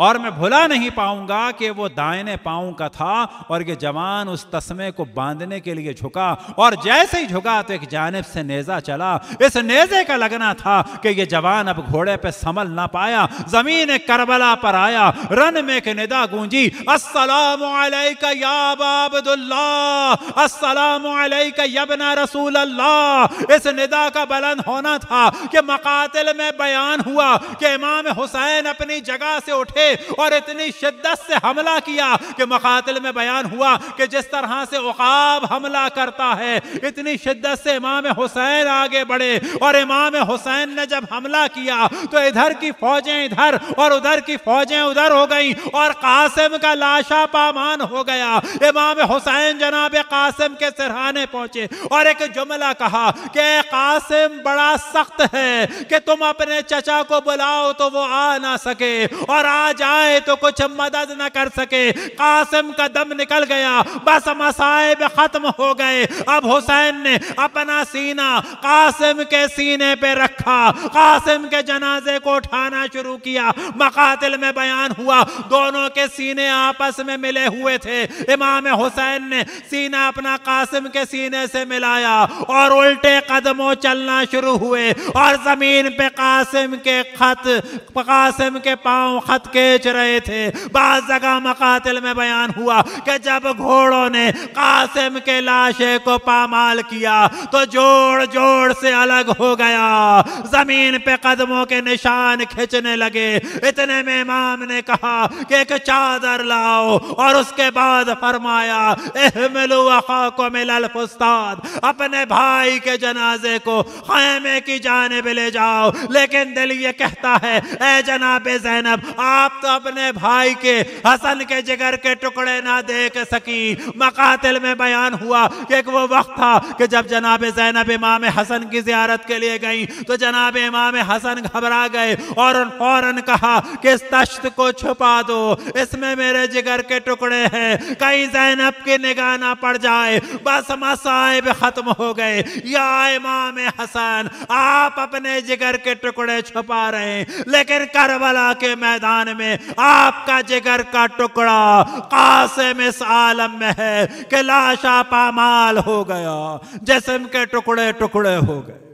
Speaker 1: और मैं भुला नहीं पाऊंगा कि वो दाएने पाऊं का था और ये जवान उस तस्मे को बांधने के लिए झुका और जैसे ही झुका तो एक जानब से नेजा चला इस नेजे का लगना था कि ये
Speaker 2: जवान अब घोड़े पर संभल ना पाया जमीन करबला पर आया रन में के निदा गूंजी अस्सलाम असलामबना रसूल अल्लाह इस निदा का बुलंद होना था कि मकातिल में बयान हुआ कि इमाम हुसैन अपनी जगह से उठे गए और इतनी शिद्दत से हमला किया कि मकातिल में बयान हुआ कि जिस तरह से उकाब हमला करता है इतनी शिद्दत से इमाम हुसैन आगे बढ़े और इमाम हुसैन ने जब हमला किया तो इधर की फौजें इधर और उधर की फौजें उधर हो गई और कासिम का लाशा पामान हो गया इमाम हुसैन जनाब कासिम के सिरहाने पहुंचे और एक जुमला कहा कि कासिम बड़ा सख्त है कि तुम अपने चचा को बुलाओ तो वो आ ना सके और आज जाए तो कुछ मदद न कर सके कासिम का दम निकल गया बस मसाइब खत्म हो गए अब हुसैन ने अपना सीना कासिम के सीने पे रखा कासिम के जनाजे को उठाना शुरू किया मकातिल में बयान हुआ दोनों के सीने आपस में मिले हुए थे इमाम हुसैन ने सीना अपना कासिम के सीने से मिलाया और उल्टे कदमों चलना शुरू हुए और जमीन पे कासिम के खत कासिम के पांव खत के बेच रहे थे बाद जगह मकातिल में बयान हुआ कि जब घोड़ों ने कासिम के लाशे को पामाल किया तो जोड़ जोड़ से अलग हो गया जमीन पे कदमों के निशान खींचने लगे इतने में इमाम ने कहा कि एक चादर लाओ और उसके बाद फरमाया को मिलल फुस्ताद अपने भाई के जनाजे को खैमे की जानब ले जाओ लेकिन दिल ये कहता है ए जनाब जैनब आप तो अपने भाई के हसन के जिगर के टुकड़े ना देख सकी मकातिल में बयान हुआ कि एक वो वक्त था कि जब जनाब जैनब इमाम हसन की जियारत के लिए गई तो जनाब इमाम हसन घबरा गए और फौरन कहा कि इस तश्त को छुपा दो इसमें मेरे जिगर के टुकड़े हैं कहीं जैनब की निगाह ना पड़ जाए बस मसाइब खत्म हो गए या इमाम हसन आप अपने जिगर के टुकड़े छुपा रहे लेकिन करबला के मैदान में में आपका जिगर का टुकड़ा कासिम इस आलम में है कि लाशा पामाल हो गया जिसम के टुकड़े टुकड़े हो गए